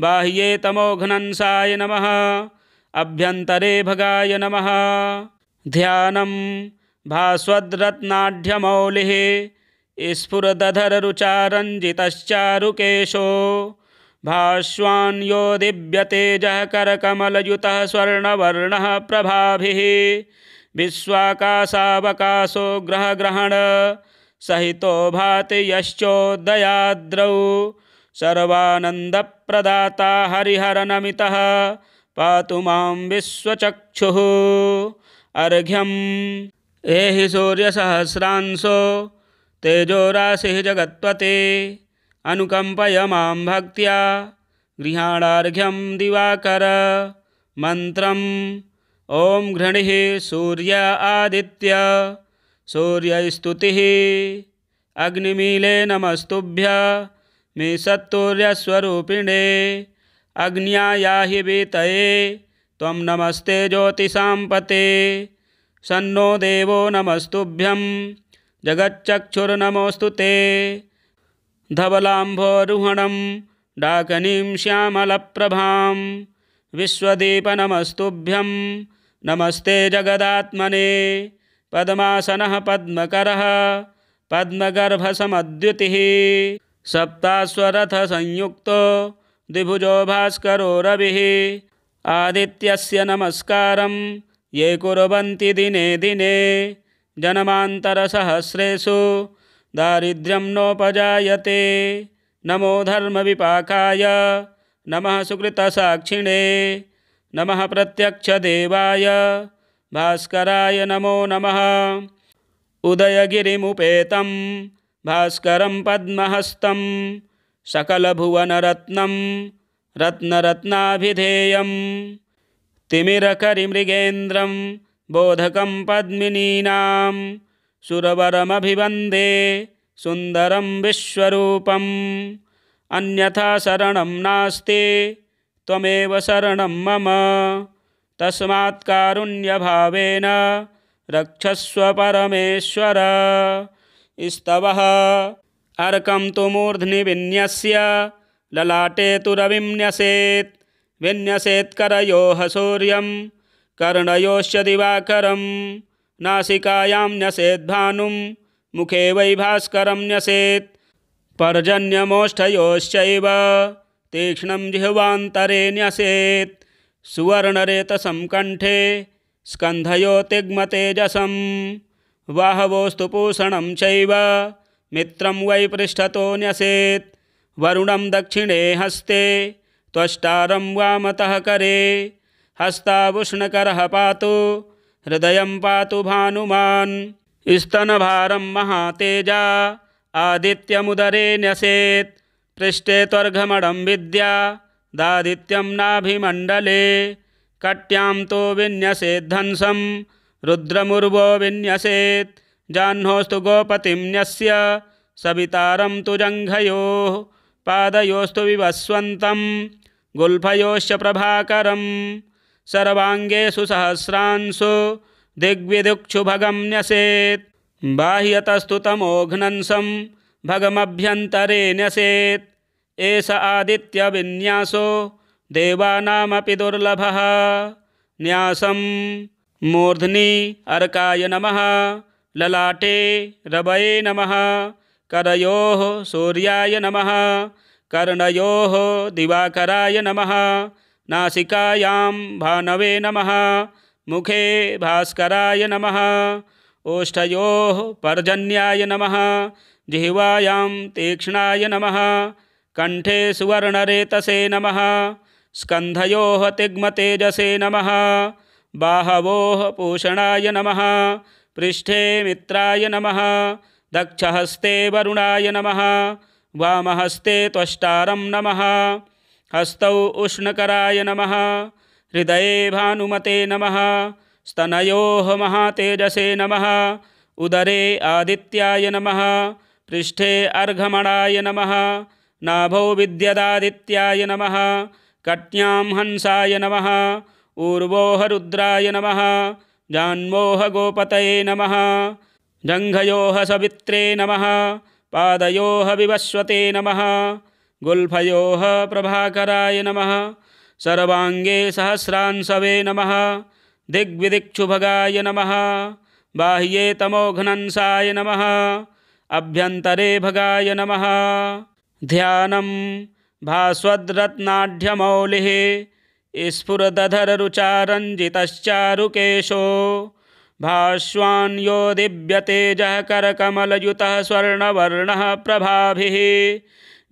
Speaker 1: बाह्ये तमोघनंसाय नमः अभ्यंतरे भगाय नमः ध्यानं भास्वद्रत्नाढ्यमौलिः स्फुरदधररुचारञ्जितश्चारुकेशो भाष्वान्यो तेज करकमलयुतः स्वर्णवर्ण प्रभा विश्वाकाशावकाशो ग्रह ग्रहण सहितो भाति यश्चोदयाद्रौ प्रदाता हरिहर पातु मां विश्वचक्षुः अर्घ्यम एहि सूर्यसहस्रांशो राशि जगत्पते अनुकंपय मां भक्त्या दिवाकर मंत्र ओं घृणी सूर्य आदित्य सूर्यस्तुतिः अग्निमीले नमस्तुभ्य मे अग्न्याया हि वीतये नमस्ते ज्योतिषापते सन्नो देवो नमस्तुभ्यं जगच्चक्षुर्नमोस्तु ते धवलाम्भोरुहणं डाकनीं विश्वदीप नमस्तुभ्यं नमस्ते जगदात्मने पद्मासनः पद्मकरः सप्तास्वरथ संयुक्त द्विभुजो भास्करो रवि आदित्यस्य नमस्कारं ये कुर्वन्ति दिने दिने जन्मान्तरसहस्रेषु दारिद्र्यम नोपजाते नमो धर्म धर्मविपाकाय नम सुतसाक्षिणे नम प्रत्यक्षदेवाय भास्कराय नमो नमः उदयगिरिमुपेतं भास्करं पद्महस्तं सकलभुवनरत्नं रत्नरत्नाभिधेयं तिमिरकरिमृगेन्द्रं बोधकं पद्मिनीनां सुरवरमभिवन्दे सुन्दरं विश्वरूपम् अन्यथा शरणं नास्ति त्वमेव शरणं मम तस्मात् कारुण्यभावेन रक्षस्व परमेश्वर स्तवः अर्कं तु मूर्ध्नि विन्यस्य ललाटे न्यसेत् विन्यसेत्करयोः सूर्यं कर्णयोश्च दिवाकरं नासिकायां न्यसेद्भानुं मुखे वै भास्करं न्यसेत् पर्जन्यमोष्ठयोश्चैव तीक्ष्णं जिह्वान्तरे न्यसेत् सुवर्णरेतसं कण्ठे स्कन्धयो तिग्मते पूषणं चैव मित्रं वै पृष्ठतो न्यसेत् वरुणं दक्षिणे हस्ते त्वष्टारं वामतः करे हस्तावुष्णकरः पातु हृदय पातु भानुमान् भारम महातेजा आदित्य मुदरे न्यसेत पृष्ठे त्वर्घमणं विद्या दादित्यम नाभिमंडले कट्यां तो विन्यसेद्धंसं रुद्रमुर्वो विन्यसेत जाह्नोस्तु गोपतिं न्यस्य सवितारं तु जङ्घयोः पादयोस्तु विवस्वन्तं गुल्फयोश्च प्रभाकरम् सर्वाङ्गेषु सहस्रांशु दिग्विदुक्षुभगम न्यसेत बाह्यतस्तु भगमभ्यंतरे न्यसेत न्यसेत् आदित्य विन्यासो देवानामपि दुर्लभः न्यासं मूर्ध्नि अर्काय नमः ललाटे रवये नमः करयोः सूर्याय नमः कर्णयोः दिवाकराय नमः नासिकायां भानवे नमः मुखे भास्कराय नमः ओष्ठयोः पर्जन्याय नमः जिह्वायां तीक्ष्णाय नमः कंठे सुवर्णरेतसे नमः स्कन्धयोः तिग्मतेजसे नमः बाहवोः पोषणाय नमः पृष्ठे मित्राय नमः दक्षहस्ते वरुणाय नमः वामहस्ते त्वष्टारं नमः हस्तौ उष्णकराय नमः हृदय भानुमते नमः स्तनयोः महातेजसे नमः उदरे आदित्याय नमः पृष्ठे अर्घमणाय नमः नाभौ विद्यदादित्याय नमः कट्यां हंसाय नमः ऊर्वोह रुद्राय नमः जान्मोह गोपतये नमः जङ्घयोः सवित्रे नमः पादयोः विवस्वते नमः गुलफयो प्रभाकराय नम सर्वांगे सहस्रांसवे नम दिग्विदिक्षुभगाय नम बाह्ये तमोघ्नंसाय नम अभ्यंतरे भगाय नमः ध्यानं भास्वद्रत्नाढ्यमौलिः स्फुरदधररुचारञ्जितश्चारुकेशो भाष्वान्यो तेज करकमलयुतः स्वर्णवर्ण प्रभा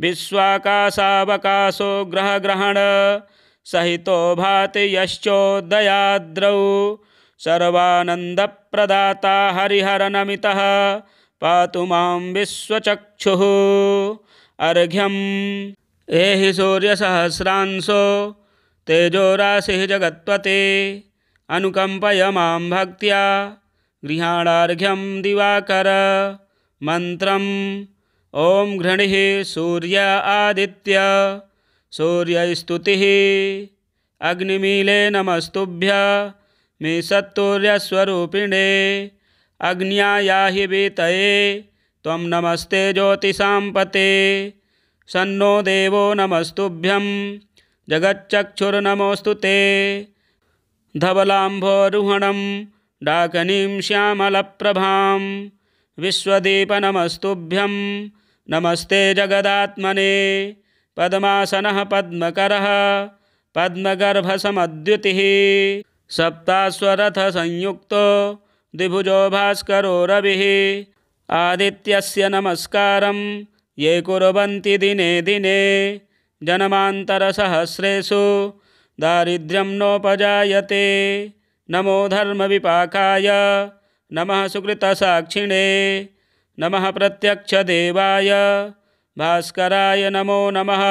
Speaker 1: विश्वाकाशावकाशो ग्रहग्रहण सहितो भाति यश्चोदयाद्रौ सर्वानन्दप्रदाता हरिहरनमितः पातु मां विश्वचक्षुः अर्घ्यं एहि सूर्यसहस्रांशो तेजोराशिः जगत्पते अनुकम्पय मां भक्त्या गृहाणार्घ्यं दिवाकर मन्त्रम् ओम घृणि सूर्य आदित्य सूर्यस्तुतिः अग्निमीले नमस्तुभ्य मे सत्तूर्यस्वरूपिणे अग्न्याया हि नमस्ते ज्योतिषां पते सन्नो देवो नमस्तुभ्यं जगच्चक्षुर्नमोऽस्तु ते डाकनी श्यामल प्रभा विश्वदीपनमस्तुभ्यं नमस्ते जगदात्मने पद्मक पद्मगर्भसमद्युति सप्तास्वरथ संयुक्त द्विभुजो भास्कर रवि आदित्यस्य नमस्कार ये कुर्वन्ति दिने दिने जन्मान्तरसहस्रेषु दारिद्र्यम नोपजाते नमो विपाकाय नमः सुतसाक्षिणे नमः प्रत्यक्षदेवाय भास्कराय नमो नमः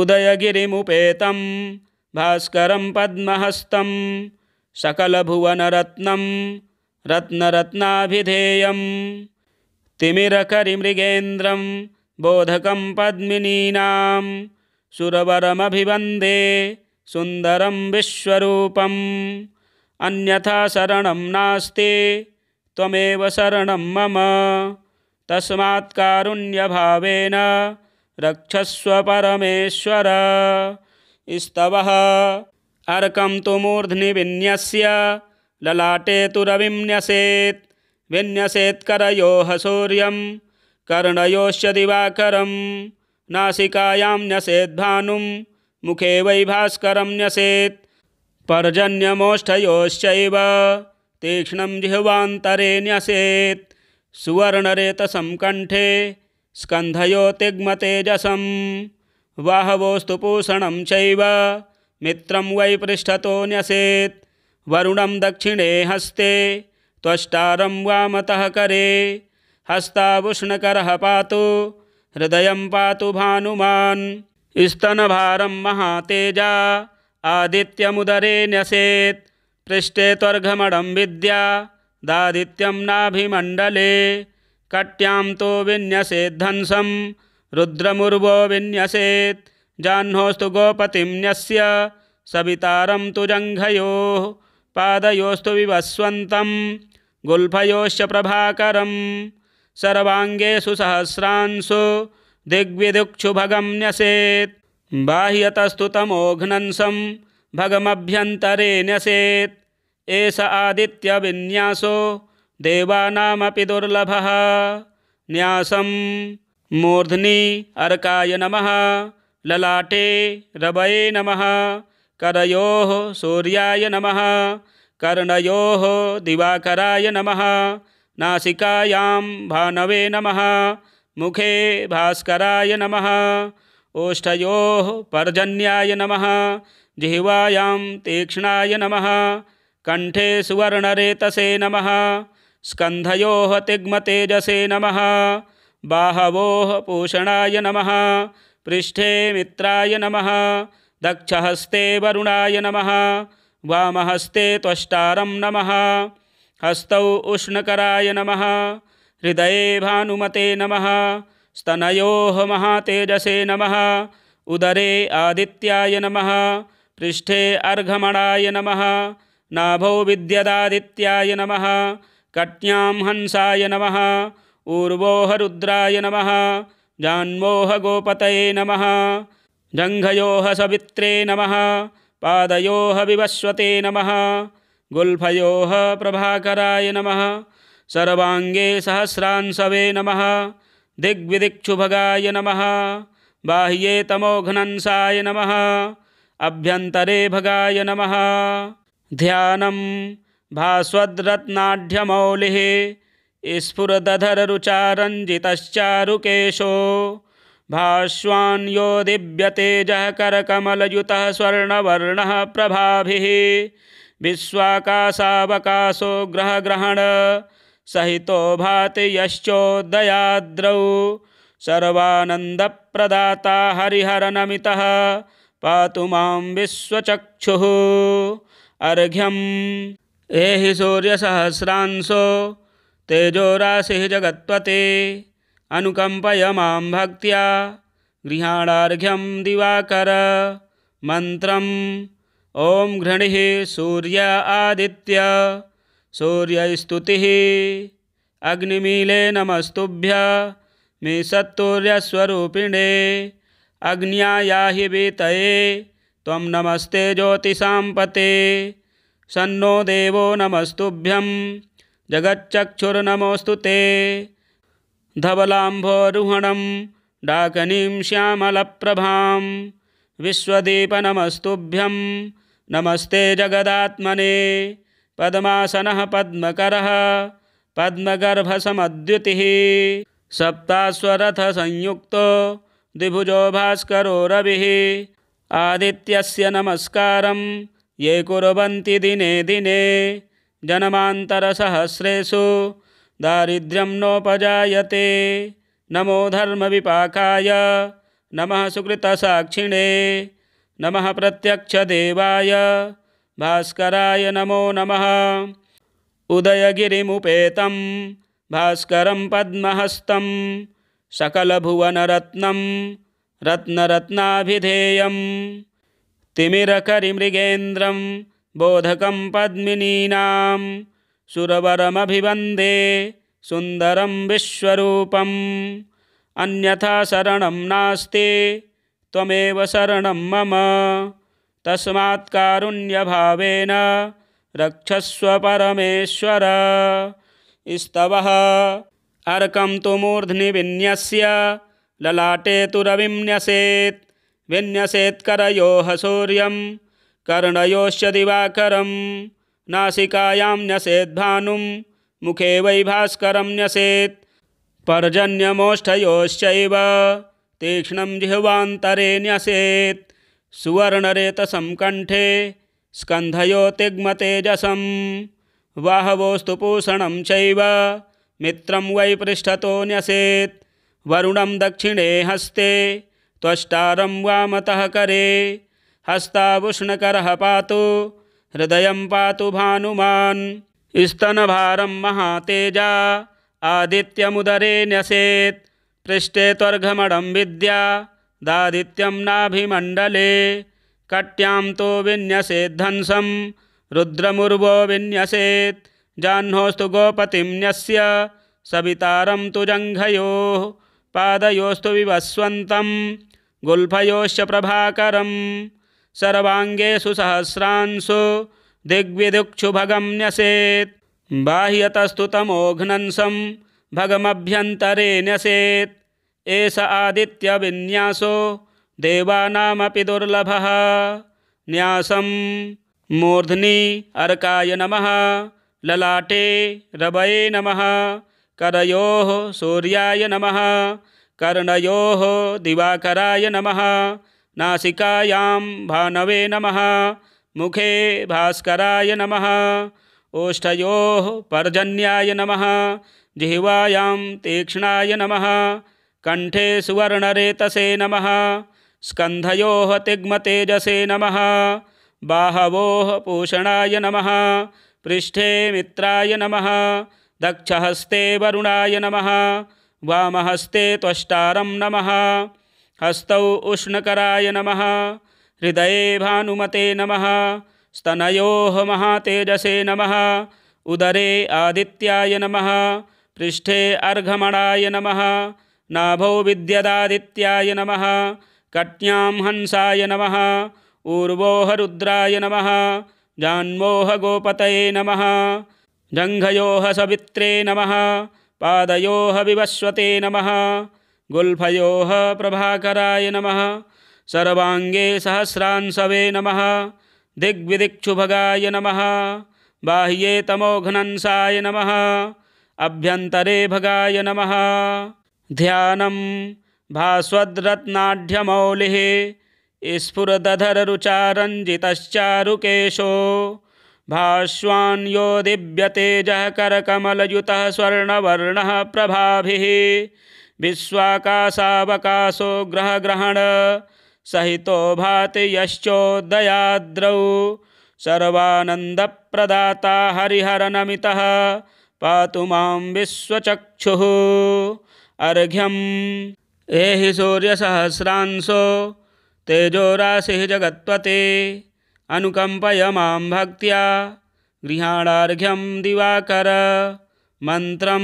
Speaker 1: उदयगिरिमुपेतं भास्करं पद्महस्तं सकलभुवनरत्नं रत्नरत्नाभिधेयं तिमिरकरिमृगेन्द्रं बोधकं पद्मिनीनां सुरवरमभिवन्दे सुन्दरं विश्वरूपम् अन्यथा शरणं नास्ति त्वमेव शरणं मम तस्मात् कारुण्यभावेन रक्षस्व परमेश्वर स्तवः अर्कं तु मूर्ध्नि विन्यस्य ललाटे तु रविं न्यसेत् विन्यसेत्करयोः सूर्यं कर्णयोश्च दिवाकरं नासिकायां न्यसेद्भानुं मुखे वै भास्करं न्यसेत् पर्जन्यमोष्ठयोश्चैव तीक्षण तीक्ष्णं जिह्वान्तरे सुवर्ण सुवर्णरेतसं कंठे स्कन्धयोतिग्मतेजसं बाहवोस्तु पूषणं चैव मित्रं वै पृष्ठतो न्यसेत् वरुण दक्षिणे हस्ते त्वष्टारं वामतः करे हस्तावुष्णकरः पातु हृदयं पातु भानुमान् स्तनभारं महातेजा आदित्यमुदरे न्यसेत् पृष्ठे त्वर्घमणं विद्या दादित्यम नाभिमंडले कट्यां तो विन्यसेद्धंसं रुद्रमुर्वो विन्यसेत् जाह्नोऽस्तु गोपतिम न्यस्य सवितारं तु जंघयो पादयोस्तु विवस्वन्तं गुल्फयोश्च प्रभाकरं सर्वाङ्गेषु सहस्रांशु दिग्विदुक्षुभगं न्यसेत् बाह्यतस्तु तमोघ्नंसं भगमभ्यंतरे न्यसेत एष आदित्य विन्यासो देवानामपि दुर्लभः न्यासं मूर्धनि अर्काय नमः ललाटे रवये नमः करयोः सूर्याय नमः कर्णयोः दिवाकराय नमः नासिकायां भानवे नमः मुखे भास्कराय नमः ओष्ठयोः पर्जन्याय नमः जिह्वायां तीक्ष्णाय नमः कंठे सुवर्णरेतसे नमः स्कन्धयोः तिग्मतेजसे नमः बाहवोः पूषणाय नमः पृष्ठे मित्राय नमः दक्षहस्ते वरुणाय नमः वामहस्ते त्वष्टारं नमः हस्तौ उष्णकराय नमः हृदये भानुमते नमः स्तनयोः महातेजसे नमः उदरे आदित्याय नमः पृष्ठे अर्घमणाय नमः नाभौ विद्यदादित्याय नमः कट्यां हंसाय नमः नम नमः गोपत नमः जंघयो सवित्रे नमः पादयोः विवस्वते नमः गुल्फयोः प्रभाकराय नमः सर्वांगे सहस्रांसवे नमः दिग्विदिक्षुभगाय नमः बाह्ये तमोघ्नंसाय नमः अभ्यंतरे भगाय नमः ध्यानं भास्वद्रत्नाढ्यमौलिः स्फुरदधररुचारञ्जितश्चारुकेशो भाष्वान्यो दिव्यतेजः करकमलयुत स्वर्णवर्ण प्रभा विश्वाकाशावकाशो ग्रहग्रहण सहित भाति यश्चोदयाद्रौ हरिहर नमिता पातु मां अर्घ्यम अर्घ्यं एहि सूर्यसहस्रांशो तेजोराशिः जगत्पते अनुकम्पय मां भक्त्या गृहाणार्घ्यं दिवाकर मंत्र ओं घृणी सूर्य आदि सूर्यस्तुति अग्निमीले नमस्तुभ्य मे सत्तूर्यस्वरूपिणे अग्न्या हि नमस्ते ज्योतिषापते पते सन्नो देवो नमस्तुभ्यं जगच्चक्षुर्नमोऽस्तु ते श्यामल प्रभा विश्वदीप नमस्तुभ्यं नमस्ते जगदात्मने पद्मक पद्मगर्भसमद्युति पद्मगर्भसमद्युतिः संयुक्त द्विभुजो भास्करो रवि आदित्यस्य नमस्कार ये कुर्वन्ति दिने दिने जन्मान्तरसहस्रेषु दारिद्र्यम नोपजाते नमो धर्मविपाकाय नम सुतसाक्षिणे नम प्रत्यक्षदेवाय भास्कराय नमो नमः उदयगिरीपेत भास्कर पद्महस्तं सकलभुवनरत्नं रत्नरत्नाभिधेयं तिमिरकरिमृगेन्द्रं बोधकं पद्मिनीनां सुरवरमभिवन्दे सुन्दरं विश्वरूपम् अन्यथा शरणं नास्ति त्वमेव शरणं मम तस्मात्कारुण्यभावेन रक्षस्व परमेश्वर स्तवः अर्कं तु मूर्ध्नि विन्यस्य ललाटे तु रविं न्यसेत् विन्यसेत्करयोः सूर्यं कर्णयोश्च दिवाकरं नासिकायां न्यसेद्भानुं मुखे वै भास्करं न्यसेत् पर्जन्यमोष्ठयोश्चैव तीक्ष्णं जिह्वान्तरे न्यसेत् सुवर्णरेतसं कण्ठे स्कन्धयो तिग्मते पूषणं चैव मित्र वै पृष्ठतोऽन्यसेत् वरुणं दक्षिणे हस्ते त्वष्टारं वामतः करे हस्तावुष्णकरः पातु हृदयं पातु भानुमान् स्तनभारं महातेजा आदित्यमुदरे न्यसेत् पृष्ठे त्वर्घमणं विद्या दादित्यं नाभिमण्डले कट्यां तो विन्यसेद्धंसं रुद्रमुर्वो विन्यसेत् जाह्नोस्तु गोपति न्यस्य सवितारं तु विवस्व पादयोस्तु विवस्वन्तं गुल्फयोश्च प्रभाकरं सर्वाङ्गेषु सहस्रांशु दिग्विदुक्षुभगं न्यसेत् बाह्यतस्तु तमोघ्नंसं भगमभ्यन्तरे न्यसेत् एष विन्यासो देवानामपि दुर्लभः न्यासं मूर्ध्नि अर्काय नमः ललाटे रवये नमः करयोः सूर्याय नमः कर्णयो दिवाकराय नमः नासिकायां भानवे नमः मुखे भास्कराय नमः ओष्ठो पर्जन्याय नमः जिह्वायां तीक्ष्णाय नमः कंठे सुवर्णरेतसे नमः स्कंधयोः तिग्मतेजसे नमः बाहवो पूषणाय नमः पृष्ठे मित्राय नमः दक्षहस्ते वरुणाय नमः वामहस्ते त्वष्टारं नमः हस्तौ उष्णकराय नमः हृदये भानुमते नमः स्तनयोः महातेजसे नमः उदरे आदित्याय नमः पृष्ठे अर्घमणाय नमः नाभौ विद्यदादित्याय नमः कट्यां हंसाय नमः ऊर्वोः रुद्राय नमः जान्मोह गोपतये नमः जंघयो सवित्रे नमः पादयोः विवस्वते नमः गुल्फयोः प्रभाकराय नमः सर्वांगे सहस्रांसवे नमः दिग्विदिक्षुभगाय नमः बाह्ये तमोघनंसाय नमः अभ्यंतरे भगाय नमः ध्यानं भास्वद्रत्नाढ्यमौलिः स्फुरदधररुचारञ्जितश्चारुकेशो दिव्य तेज करकमलयुत स्वर्णवर्ण प्रभा विश्वाकाशावकाशो ग्रह ग्रहण सहितो भाति यश्चोदयाद्रौ सर्वानन्दप्रदाता हरिहरनमितः पातु मां विश्वचक्षुः अर्घ्यम एहि सूर्यसहस्रांशो तेजोराशिः जगत्वते अनुकंपय मां भक्त्या गृहाणार्घ्यं दिवाकर मंत्र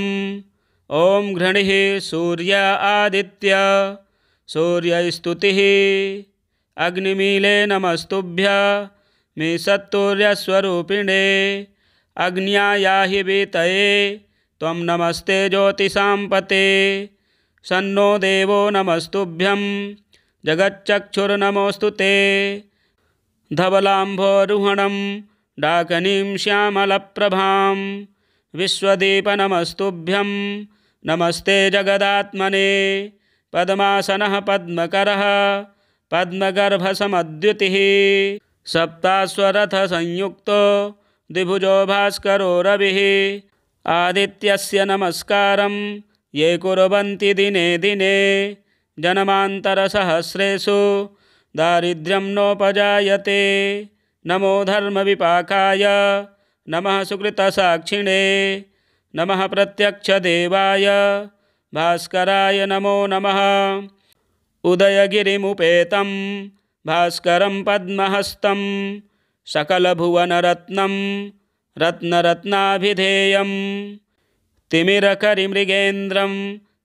Speaker 1: ओं घृणी सूर्य आदित्य स्तुति अग्निमीले नमस्तुभ्य मे सत्तूर्यस्वरूपिणे वीतये तम नमस्ते ज्योतिषापते सन्नो देवो नमस्तुभ्यं जगच्चक्षुर्नमोऽस्तु ते धवलाम्भोरुहणं डाकनीं श्यामलप्रभां विश्वदीपनमस्तुभ्यं नमस्ते जगदात्मने पद्मकर पद्मकरः सप्तास्वरथ संयुक्त द्विभुजो भास्करो आदि आदित्यस्य ये कुर्वन्ति दिने दिने जनमान्तरसहस्रेषु दारिद्र्यं नोपजायते नमो धर्मविपाकाय नमः सुकृतसाक्षिणे नमः प्रत्यक्षदेवाय भास्कराय नमो नमः उदयगिरिमुपेतं भास्करं पद्महस्तं सकलभुवनरत्नं रत्नरत्नाभिधेयं तिमिरकरिमृगेन्द्रं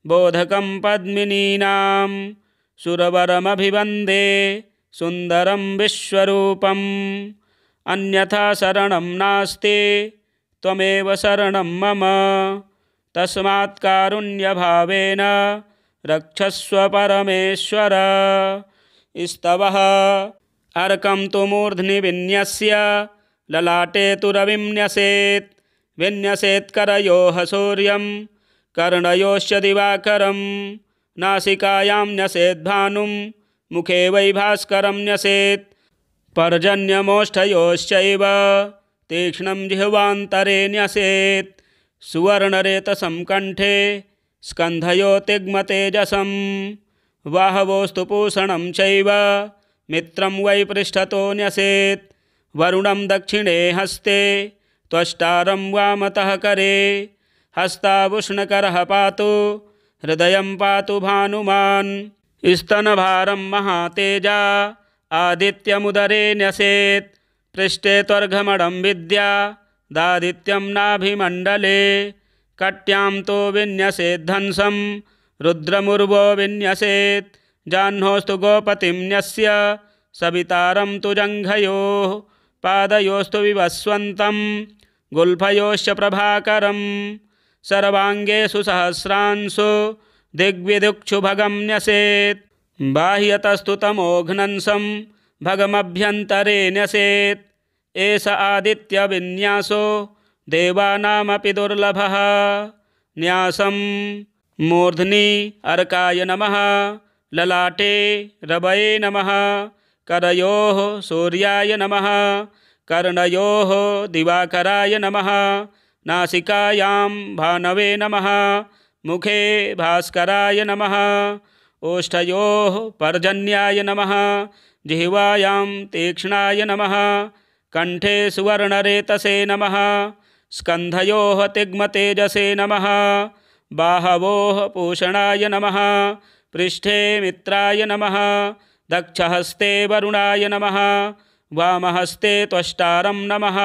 Speaker 1: बोधकं पद्मिनीनां सुरवरमभिवन्दे सुन्दरं विश्वरूपम् अन्यथा शरणं नास्ति त्वमेव शरणं मम तस्मात् कारुण्यभावेन रक्षस्व परमेश्वर स्तवः अर्कं तु मूर्ध्नि विन्यस्य ललाटे न्यसेत् विन्यसेत्करयोः सूर्यं कर्णयोश्च दिवाकरं नासिकायां न्यसेद्भानुं मुखे वै भास्करं न्यसेत् पर्जन्यमोष्ठयोश्चैव तीक्ष्णं जिह्वान्तरे न्यसेत् सुवर्णरेतसं कण्ठे स्कन्धयो तिग्मतेजसं बाहवोऽस्तु पूषणं चैव मित्रं वै पृष्ठतो न्यसेत् वरुणं दक्षिणे हस्ते त्वष्टारं वामतः करे हस्तावुष्णकरः पातु हृदय पातु भारम महातेज महातेजा मुदरे न्यसेत पृष्ठे त्वर्घमणं विद्या दादित्यम नाभिमंडले कट्यां तो विन्यसेद्धंसं रुद्रमुर्वो विन्यसेत जाह्नोस्तु गोपतिं न्यस्य सवितारं तु जंघयो पादयोस्तु विवस्वन्तं गुल्फयोश्च प्रभाकरम् सर्वाङ्गेषु सहस्रांशु दिग्विदुक्षुभगम न्यसेत बाह्यतस्तु तमोघ्नंसं भगमभ्यंतरे न्यसेत एष आदित्य विन्यासो देवानामपि दुर्लभः न्यासम मूर्धनी अर्काय नमः ललाटे रवये नमः करयोः सूर्याय नमः कर्णयोः दिवाकराय नमः नासिकायां भानवे नमः मुखे भास्कराय नमः ओष्ठयो पर्जन्याय नमः जिह्वायां तीक्ष्णाय नमः कंठे सुवर्णरेतसे नमः स्कंधयो तिग्मतेजसे नमः बाहवो पूषणाय नमः पृष्ठे मित्राय नमः दक्षहस्ते वरुणाय नमः वामहस्ते त्वष्टारं नमः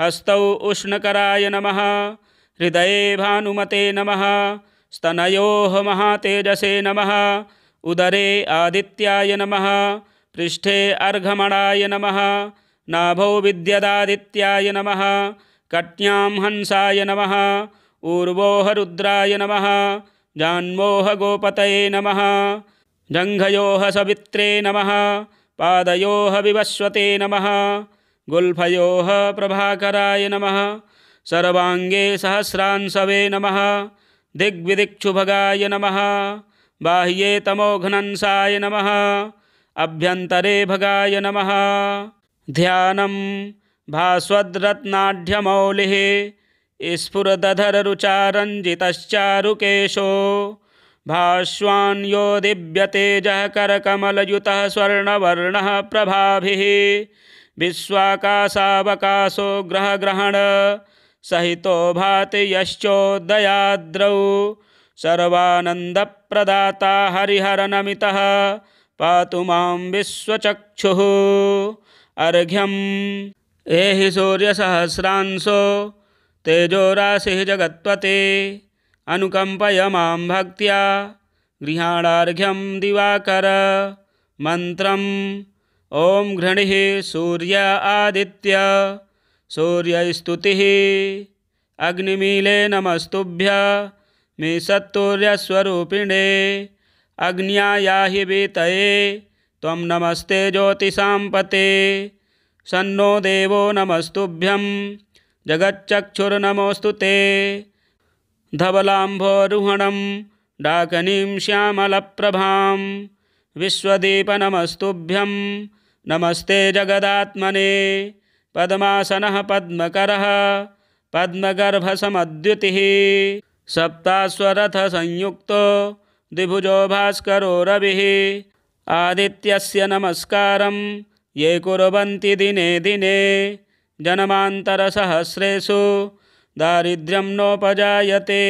Speaker 1: हस्तौ उष्णकराय नम हृदय भानुमते नम स्तनयोः महातेजसे नम उदरे आदित्याय नम पृष्ठे अर्घमणाय नम नाभौ विद्यदादित्याय नम कट्यां हंसाय नम ऊर्वोह रुद्राय नम जान्मोह गोपत नम जङ्घयोः सवित्रे नम पादयोः विवस्वते नमः गुलफयो प्रभाकराय नम सर्वांगे सहस्रांसवे नम दिग्विदिक्षुभगाय नम बाह्ये तमोघ्नंसाय नम अभ्यंतरे भगाय नमः ध्यानं भास्वद्रत्नाढ्यमौलिः दिव्य भाष्वान्यो कर करकमलयुतः स्वर्णवर्ण प्रभा विश्वाकाशावकाशो ग्रहग्रहण सहितो भाति यश्चोदयाद्रौ सर्वानन्दप्रदाता हरिहरनमितः पातु मां विश्वचक्षुः अर्घ्यं एहि सूर्यसहस्रांशो तेजोराशिः जगत्पते अनुकम्पय मां भक्त्या गृहाणार्घ्यं दिवाकर मन्त्रं ओम घृणि सूर्य आदित्य सूर्यस्तुतिः अग्निमीले नमस्तुभ्य मे अग्न्याया हि वीतये नमस्ते ज्योतिषापते पते सन्नो देवो नमस्तुभ्यं जगच्चक्षुर्नमोऽस्तु ते डाकनी डाकनीं श्यामलप्रभां विश्वदीपनमस्तुभ्यं नमस्ते जगदात्मने पद्मासनः पद्मकरः सप्तास्वरथ संयुक्त द्विभुजो भास्करो रवि आदित्यस्य नमस्कार ये कुर्वन्ति दिने दिने सहस्रेशु दारिद्र्यम नोपजाते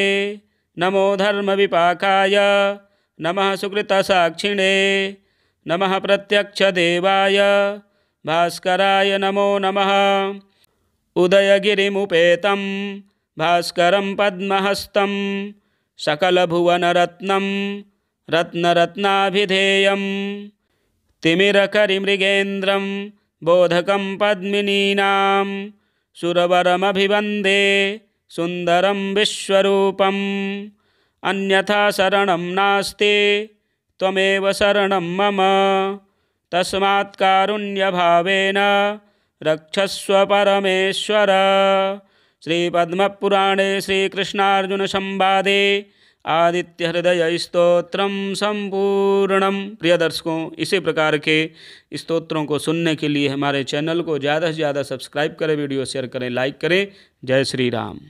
Speaker 1: नमो धर्म नम नमः सुकृतसाक्षिणे नमः प्रत्यक्षदेवाय भास्कराय नमो नमः उदयगिरिमुपेतं भास्करं पद्महस्तं सकलभुवनरत्नं रत्नरत्नाभिधेयं तिमिरकरिमृगेन्द्रं बोधकं पद्मिनीनां सुरवरमभिवन्दे सुन्दरं विश्वरूपम् अन्यथा शरणं नास्ति तमेव शरण मम तस्मात् भाव रक्षस्व परमेश्वर श्रीपद्मपुराणे संवादे आदित्य हृदय स्त्रोत्र संपूर्ण प्रिय दर्शकों इसी प्रकार के स्तोत्रों को सुनने के लिए हमारे चैनल को ज़्यादा से ज़्यादा सब्सक्राइब करें वीडियो शेयर करें लाइक करें जय श्री राम